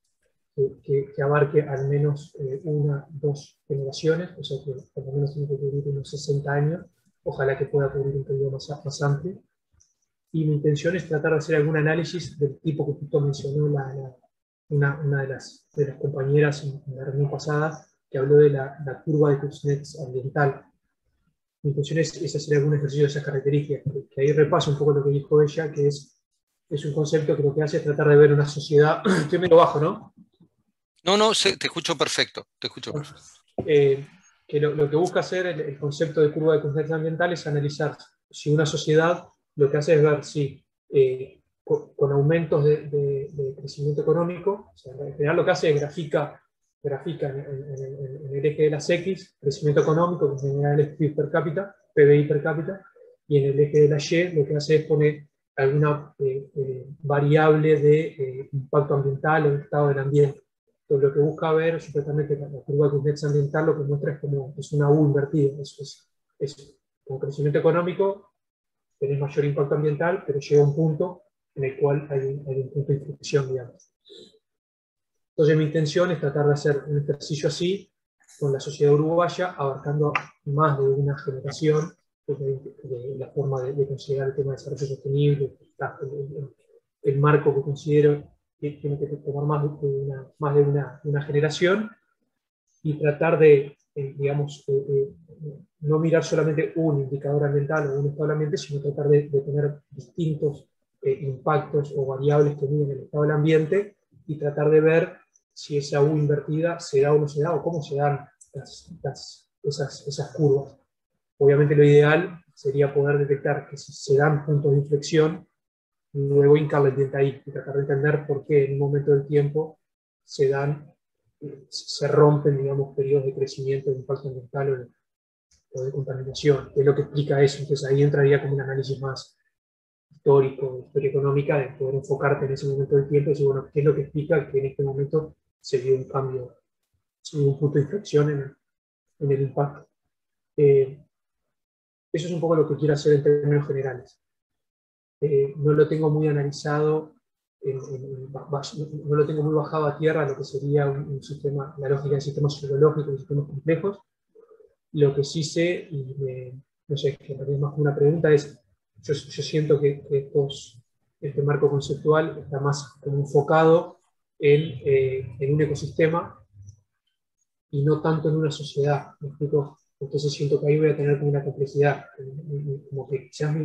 que, abarque al menos eh, una, dos generaciones, o sea que al menos tiene que cubrir unos 60 años, ojalá que pueda cubrir un periodo más, amplio. Y mi intención es tratar de hacer algún análisis del tipo que tú mencionó la, la una, una de, las, las, compañeras en, la reunión pasada que habló de la, curva de Kuznets ambiental. Mi intención es, hacer algún ejercicio de esas características, que, ahí repaso un poco lo que dijo ella, que es, es un concepto que lo que hace es tratar de ver una sociedad. Estoy medio bajo, ¿no? No, no, te escucho perfecto. Te escucho eh, que lo, que busca hacer el, concepto de curva de Kuznets ambiental es analizar si una sociedad lo que hace es ver si eh, con, aumentos de, crecimiento económico. O sea, en general lo que hace es grafica, en, el eje de las X, crecimiento económico, que en general es PIB per cápita, PBI per cápita, y en el eje de la Y lo que hace es poner alguna eh, eh variable de eh, impacto ambiental en el estado del ambiente. Entonces, lo que busca ver, supuestamente, la, la curva de index ambiental lo que muestra es como es una U invertida. es, Con crecimiento económico tenés mayor impacto ambiental, pero llega un punto en el cual hay un, hay digamos. Entonces mi intención es tratar de hacer un ejercicio así con la sociedad uruguaya, abarcando más de una generación de, la forma de, considerar el tema de desarrollo sostenible, el, marco que considero que tiene que tomar más de una, generación y tratar de, eh, digamos, eh, eh, no mirar solamente un indicador ambiental o un estado ambiente, sino tratar de, de tener distintos eh, impactos o variables que miden el estado del ambiente y tratar de ver si esa U invertida se da o no se da o cómo se dan esas, curvas. Obviamente lo ideal sería poder detectar que si se dan puntos de inflexión, luego hincarle el y tratar de entender por qué en un momento del tiempo se dan, se rompen, digamos, periodos de crecimiento de impacto ambiental o de, o de contaminación, que es lo que explica eso. Entonces ahí entraría como un análisis más histórico, historia económica, de poder enfocarte en ese momento del tiempo y decir, bueno, ¿qué es lo que explica que en este momento se dio un cambio, se un punto de inflexión en, en el impacto? Eh, eso es un poco lo que quiero hacer en términos generales. Eh, no lo tengo muy analizado, no lo tengo muy bajado a tierra lo que sería un, sistema, la lógica de sistemas sociológicos, de sistemas complejos. Lo que sí sé, no sé, que es más que una pregunta, es yo, siento que, este marco conceptual está más como enfocado en, eh, en, un ecosistema y no tanto en una sociedad. ¿me Entonces siento que ahí voy a tener como una complejidad, como que quizás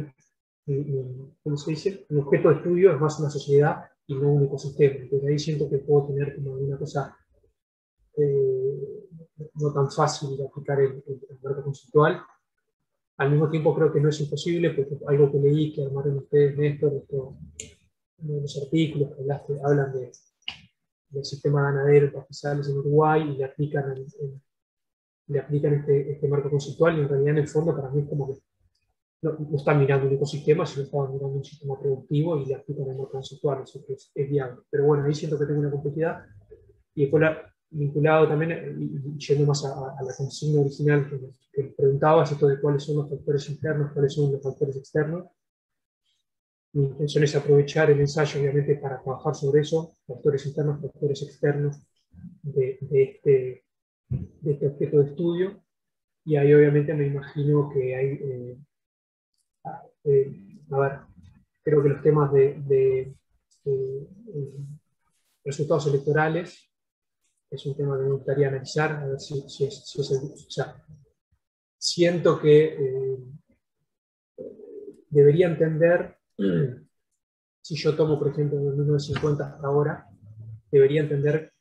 ¿cómo se dice? El objeto de estudio es más una sociedad y no un ecosistema. Entonces ahí siento que puedo tener como una cosa eh, no tan fácil de aplicar el marco conceptual al mismo tiempo creo que no es imposible, porque algo que leí que armaron ustedes, Néstor, esto, uno de los artículos que hablaste, hablan de, del sistema ganadero pastizales en Uruguay y le aplican, este, este, marco conceptual y en realidad en el fondo para mí es como que no, no están mirando un ecosistema, sino está mirando un sistema productivo y le aplican el marco conceptual, eso es, es viable. Pero bueno, ahí siento que tengo una complejidad y después la, vinculado también, eh, yendo más a, la consigna original que, preguntabas, esto de cuáles son los factores internos, cuáles son los factores externos. Mi intención es aprovechar el ensayo, obviamente, para trabajar sobre eso, factores internos, factores externos de, este, de este, objeto de estudio. Y ahí, obviamente, me imagino que hay, eh, ah, eh, a ver, creo que los temas de, de resultados electorales es un tema que me gustaría analizar, a ver si, si, es, el, siento que eh, debería entender, si yo tomo, por ejemplo, el 1950 hasta ahora, debería entender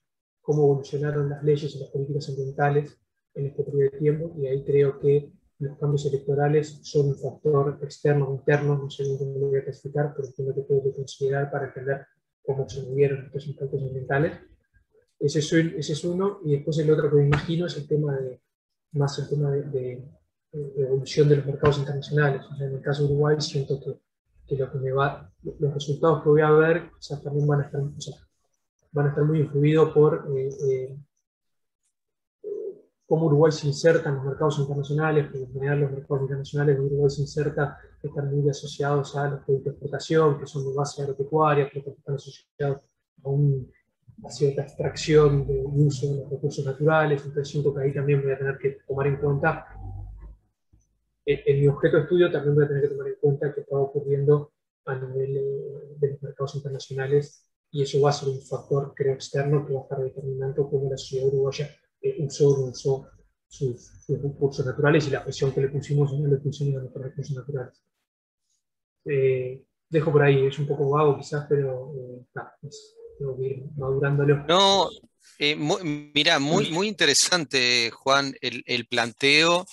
cómo evolucionaron las leyes y las políticas ambientales en este periodo de tiempo, y ahí creo que los cambios electorales son un factor externo o interno, no sé cómo lo voy a clasificar, pero es lo que tengo que considerar para entender cómo se vivieron estos impactos ambientales. Ese es, uno, y después el otro que me imagino es el tema de, más el tema de, evolución de los mercados internacionales. en el caso de Uruguay siento que, va, los resultados que voy a ver también van a estar, van a estar muy influidos por eh, eh, cómo Uruguay se inserta en los mercados internacionales, porque en general los mercados internacionales de Uruguay se inserta están muy asociados a los productos de exportación, que son de base agropecuaria, que están asociados a un la cierta extracción de uso de los recursos naturales, entonces siento que ahí también voy a tener que tomar en cuenta, en mi objeto de estudio también voy a tener que tomar en cuenta que está ocurriendo a nivel eh, de los mercados internacionales y eso va a ser un factor, creo, externo que va a estar determinando cómo la sociedad uruguaya eh, usó o no usó sus, recursos naturales y la presión que le pusimos en el uso de nuestros recursos naturales. Eh, dejo por ahí, es un poco vago quizás, pero eh, no, eh, mira, muy, muy interesante, Juan, el, planteo.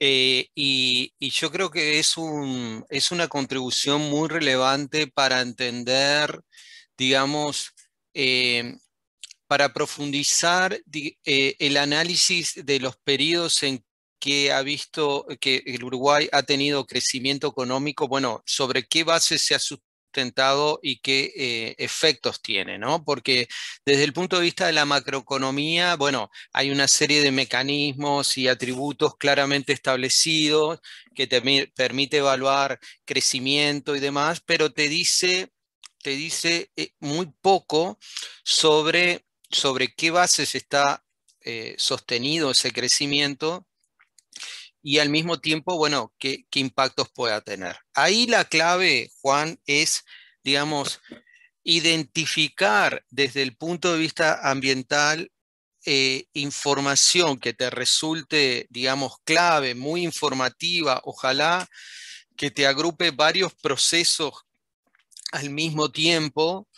Eh, y, yo creo que es, un, es una contribución muy relevante para entender, digamos, eh, para profundizar el análisis de los periodos en que ha visto que el Uruguay ha tenido crecimiento económico, bueno, sobre qué base se ha y qué eh, efectos tiene, ¿no? Porque desde el punto de vista de la macroeconomía, bueno, hay una serie de mecanismos y atributos claramente establecidos que te permite evaluar crecimiento y demás, pero te dice, te dice eh, muy poco sobre, sobre qué bases está eh, sostenido ese crecimiento y al mismo tiempo, bueno, qué, impactos pueda tener. Ahí la clave, Juan, es, digamos, identificar desde el punto de vista ambiental eh, información que te resulte, digamos, clave, muy informativa, ojalá que te agrupe varios procesos al mismo tiempo,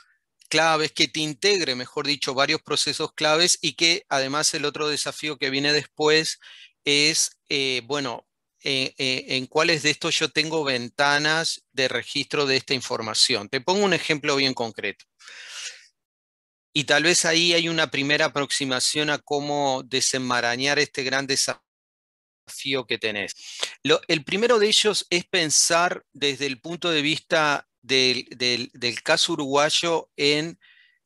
claves, que te integre, mejor dicho, varios procesos claves y que además el otro desafío que viene después es, eh, bueno, eh, eh, en cuáles de estos yo tengo ventanas de registro de esta información. Te pongo un ejemplo bien concreto. Y tal vez ahí hay una primera aproximación a cómo desenmarañar este gran desafío que tenés. el primero de ellos es pensar desde el punto de vista del caso uruguayo en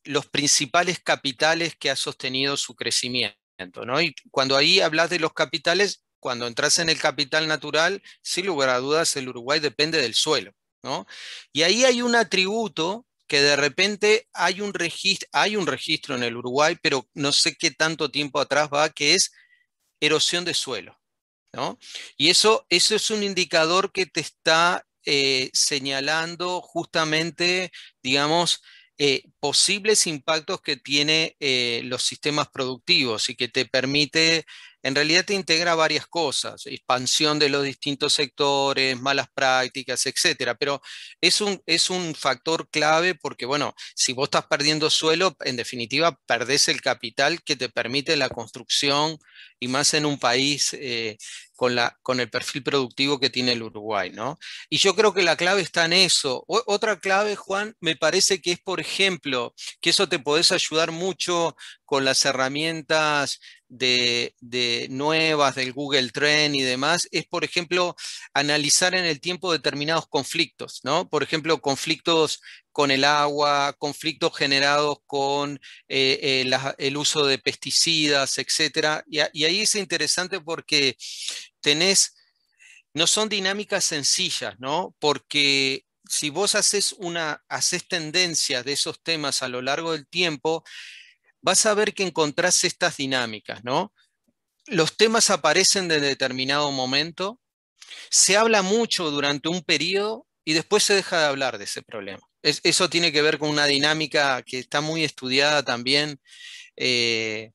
los principales capitales que ha sostenido su crecimiento. Y cuando ahí hablas de los capitales, cuando entras en el capital natural, sin lugar a dudas, el Uruguay depende del suelo, ¿no? Y ahí hay un atributo que de repente hay un, registro, hay un registro en el Uruguay, pero no sé qué tanto tiempo atrás va, que es erosión de suelo, ¿no? Y eso, eso es un indicador que te está eh, señalando justamente, digamos, eh, posibles impactos que tiene eh, los sistemas productivos y que te permite, en realidad te integra varias cosas, expansión de los distintos sectores, malas prácticas, etcétera, pero es un, es un factor clave porque, bueno, si vos estás perdiendo suelo, en definitiva, perdés el capital que te permite la construcción y más en un país eh, con, la, con el perfil productivo que tiene el Uruguay. ¿no? Y yo creo que la clave está en eso. otra clave, Juan, me parece que es, por ejemplo, que eso te podés ayudar mucho con las herramientas de, de, nuevas del Google Trend y demás, es, por ejemplo, analizar en el tiempo determinados conflictos, ¿no? Por ejemplo, conflictos con el agua, conflictos generados con eh, eh, el uso de pesticidas, etc. Y, ahí es interesante porque tenés, no son dinámicas sencillas, ¿no? Porque si vos haces, una, haces tendencias de esos temas a lo largo del tiempo, vas a ver que encontrás estas dinámicas, ¿no? Los temas aparecen de determinado momento, se habla mucho durante un periodo y después se deja de hablar de ese problema eso tiene que ver con una dinámica que está muy estudiada también, eh,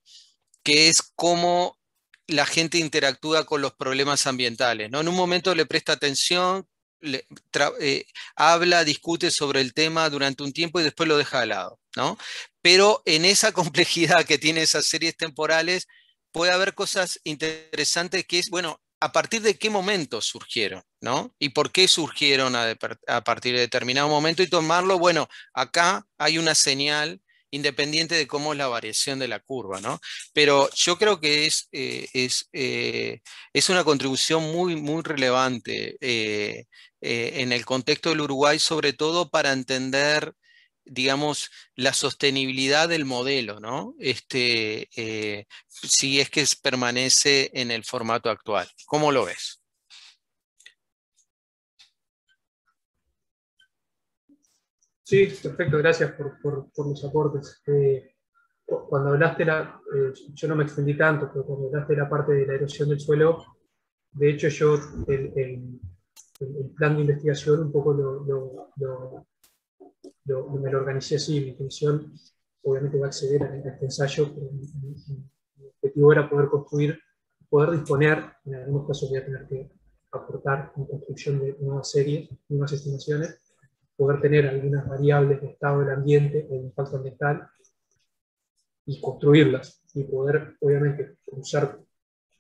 que es cómo la gente interactúa con los problemas ambientales. ¿no? En un momento le presta atención, eh, habla, discute sobre el tema durante un tiempo y después lo deja al lado. ¿no? Pero en esa complejidad que tiene esas series temporales, puede haber cosas interesantes que es, bueno, a partir de qué momento surgieron, ¿no? Y por qué surgieron a, partir de determinado momento y tomarlo, bueno, acá hay una señal independiente de cómo es la variación de la curva, ¿no? Pero yo creo que es, eh, es, eh, es, una contribución muy, muy relevante eh, en el contexto del Uruguay, sobre todo para entender digamos, la sostenibilidad del modelo, ¿no? Este, eh, si es que permanece en el formato actual. ¿Cómo lo ves? Sí, perfecto, gracias por, por, los aportes. Eh, cuando hablaste, la, eh, yo no me extendí tanto, pero cuando hablaste de la parte de la erosión del suelo, de hecho yo el, plan de investigación un poco lo yo, me lo organicé así, mi intención obviamente va a acceder a, este ensayo, pero mi, objetivo era poder construir, poder disponer, en algunos casos voy a tener que aportar en construcción de nuevas series, nuevas estimaciones, poder tener algunas variables de estado del ambiente o de impacto ambiental y construirlas y poder, obviamente, usar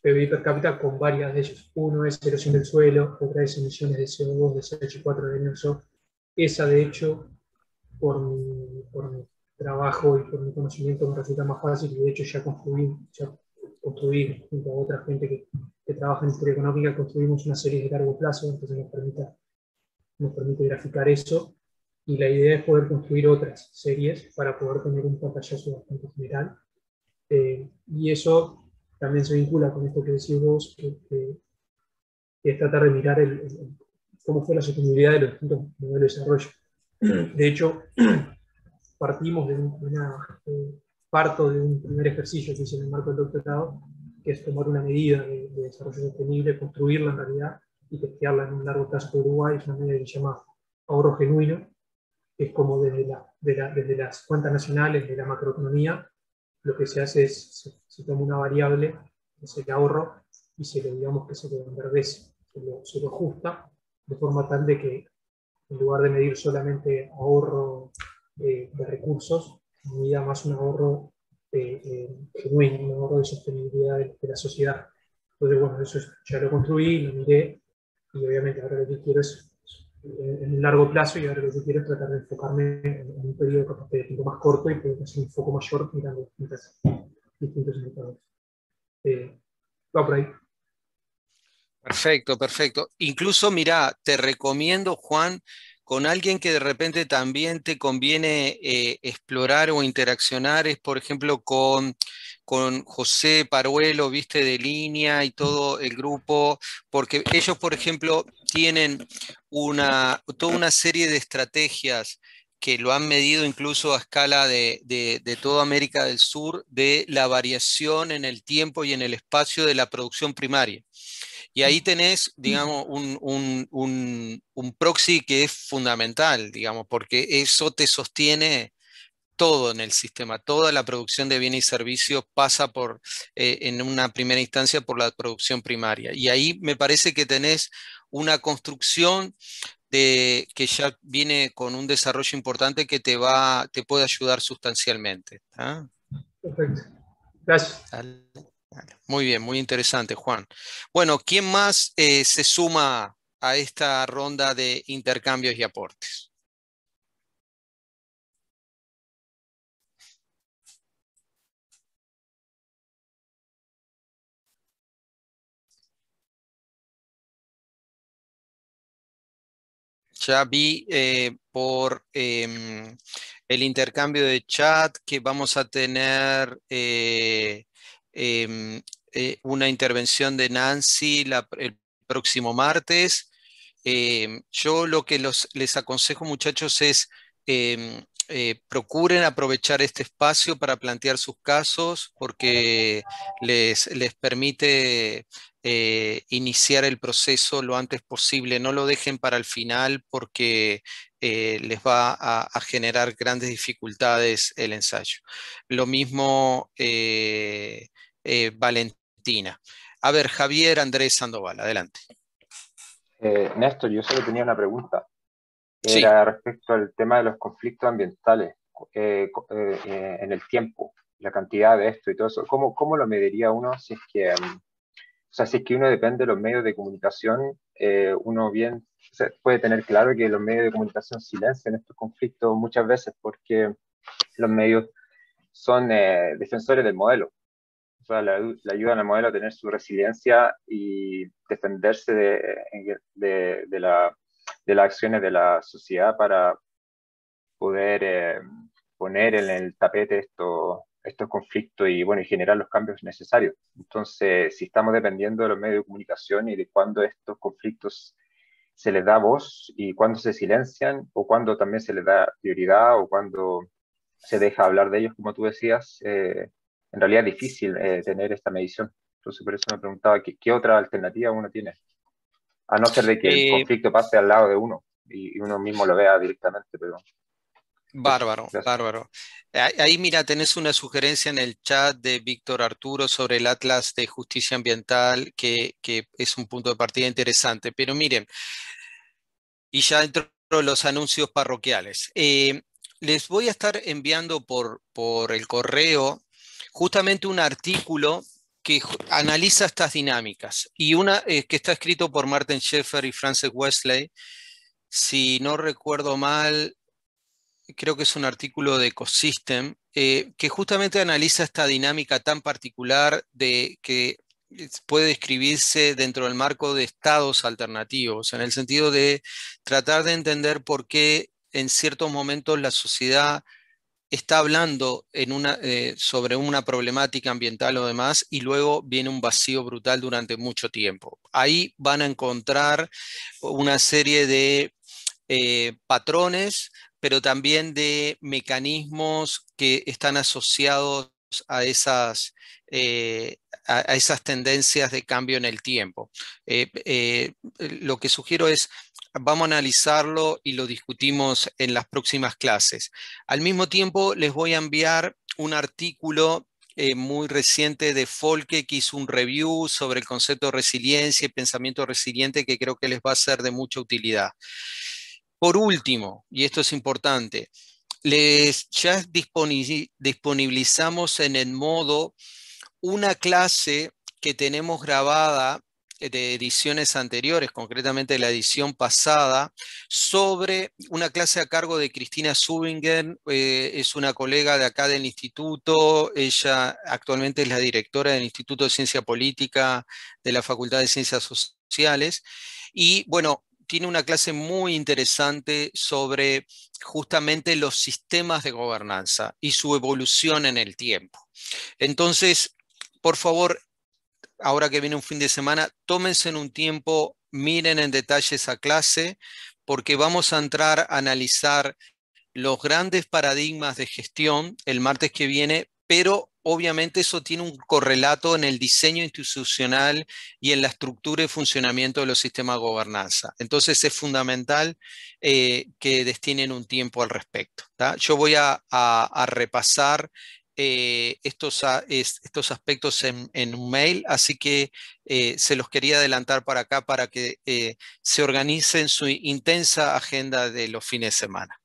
PBI per cápita con varias de ellas. Uno es erosión del suelo, otra es emisiones de CO2, de CH4, de Esa, de hecho, por mi, trabajo y por mi conocimiento me resulta más fácil y de hecho ya construí, ya junto a otra gente que, que trabaja en historia económica, construimos una serie de largo plazo, entonces nos permite, nos permite graficar eso y la idea es poder construir otras series para poder tener un pantallazo bastante general. Eh, y eso también se vincula con esto que decís vos, que, es tratar de mirar el, cómo fue la sostenibilidad de los distintos modelos de desarrollo. Mm. De hecho, partimos de un parto de un primer ejercicio que hice en el marco del doctorado, que es tomar una medida de, desarrollo sostenible, construirla en realidad y testearla en un largo plazo de Uruguay, es una medida que se llama ahorro genuino, que es como desde, la, las cuentas nacionales, de la macroeconomía, lo que se hace es, se, toma una variable, que es el ahorro, y se le, digamos que se lo enverdece, se lo, se lo ajusta de forma tal de que en lugar de medir solamente ahorro de, eh, de recursos, mida más un ahorro eh, eh, genuino, un ahorro de sostenibilidad de, la sociedad. Entonces, bueno, eso ya lo construí, lo miré y obviamente ahora lo que quiero es en el largo plazo y ahora lo que quiero es tratar de enfocarme en un periodo de tiempo más corto y poder hacer un foco mayor mirando distintos indicadores. Eh, va por ahí. Perfecto, perfecto. Incluso, mira, te recomiendo, Juan, con alguien que de repente también te conviene eh, explorar o interaccionar, es por ejemplo con, José Paruelo, viste, de línea y todo el grupo, porque ellos, por ejemplo, tienen toda una serie de estrategias que lo han medido incluso a escala de, toda América del Sur, de la variación en el tiempo y en el espacio de la producción primaria. Y ahí tenés, digamos, un, proxy que es fundamental, digamos, porque eso te sostiene todo en el sistema, toda la producción de bienes y servicios pasa por, eh, en una primera instancia por la producción primaria. Y ahí me parece que tenés una construcción de, que ya viene con un desarrollo importante que te, va, te puede ayudar sustancialmente. Perfecto. Gracias muy bien, muy interesante, Juan. Bueno, ¿quién más eh, se suma a esta ronda de intercambios y aportes? ya vi eh, por em, el intercambio de chat que vamos a tener eh, Em, eh, una intervención de Nancy el próximo martes. Em, yo lo que les aconsejo, muchachos, es em, eh, procuren aprovechar este espacio para plantear sus casos porque les, les permite eh, iniciar el proceso lo antes posible. No lo dejen para el final porque les va a, generar grandes dificultades el ensayo. Lo mismo eh, Valentina. A ver, Javier Andrés Sandoval, adelante. Eh, Néstor, yo solo tenía una pregunta. Era respecto al tema de los conflictos ambientales eh, eh, en el tiempo, la cantidad de esto y todo eso. ¿Cómo, cómo lo mediría uno si es que... Um, o sea, si es que uno depende de los medios de comunicación, uno bien puede tener claro que los medios de comunicación silencian estos conflictos muchas veces porque los medios son defensores del modelo. La ayuda a la modelo a tener su resiliencia y defenderse de, la, de las acciones de la sociedad para poder eh, poner en el tapete estos estos conflictos y, bueno, y generar los cambios necesarios. Entonces, si estamos dependiendo de los medios de comunicación y de cuándo estos conflictos se les da voz y cuándo se silencian o cuándo también se les da prioridad o cuándo se deja hablar de ellos, como tú decías, eh, en realidad es difícil eh, tener esta medición. Entonces, por eso me preguntaba qué, otra alternativa uno tiene, a no ser de que el eh, conflicto pase al lado de uno y, uno mismo lo vea directamente, pero... Bárbaro, bárbaro. Ahí mira, tenés una sugerencia en el chat de Víctor Arturo sobre el Atlas de Justicia Ambiental, que, es un punto de partida interesante. Pero miren, y ya dentro de los anuncios parroquiales. Eh, les voy a estar enviando por, por el correo justamente un artículo que analiza estas dinámicas y una eh, que está escrito por Martin Schaeffer y Frances Wesley. Si no recuerdo mal, creo que es un artículo de Ecosystem, eh, que justamente analiza esta dinámica tan particular de que puede describirse dentro del marco de estados alternativos, en el sentido de tratar de entender por qué en ciertos momentos la sociedad está hablando eh, sobre una problemática ambiental o demás y luego viene un vacío brutal durante mucho tiempo. Ahí van a encontrar una serie de eh, patrones, pero también de mecanismos que están asociados a esas, eh, a esas tendencias de cambio en el tiempo. lo que sugiero es vamos a analizarlo y lo discutimos en las próximas clases. Al mismo tiempo, les voy a enviar un artículo eh, muy reciente de Folke que hizo un review sobre el concepto de resiliencia y pensamiento resiliente que creo que les va a ser de mucha utilidad. Por último, y esto es importante, les ya disponibilizamos en el modo una clase que tenemos grabada eh, de ediciones anteriores, concretamente la edición pasada, sobre una clase a cargo de Cristina Zubingen, eh, es una colega de acá del instituto, ella actualmente es la directora del Instituto de Ciencia Política de la Facultad de Ciencias Sociales, y bueno, tiene una clase muy interesante sobre justamente los sistemas de gobernanza y su evolución en el tiempo. Entonces, por favor, ahora que viene un fin de semana, tómense un tiempo, miren en detalle esa clase, porque vamos a entrar a analizar los grandes paradigmas de gestión el martes que viene, pero obviamente eso tiene un correlato en el diseño institucional y en la estructura y funcionamiento de los sistemas de gobernanza. Entonces es fundamental eh, que destinen un tiempo al respecto. Yo voy a repasar eh, estos, aspectos en, un mail, así que eh, se los quería adelantar para acá para que eh, se organicen su intensa agenda de los fines de semana.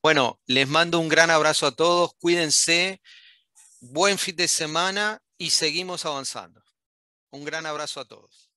Bueno, les mando un gran abrazo a todos, cuídense, buen fin de semana y seguimos avanzando. Un gran abrazo a todos.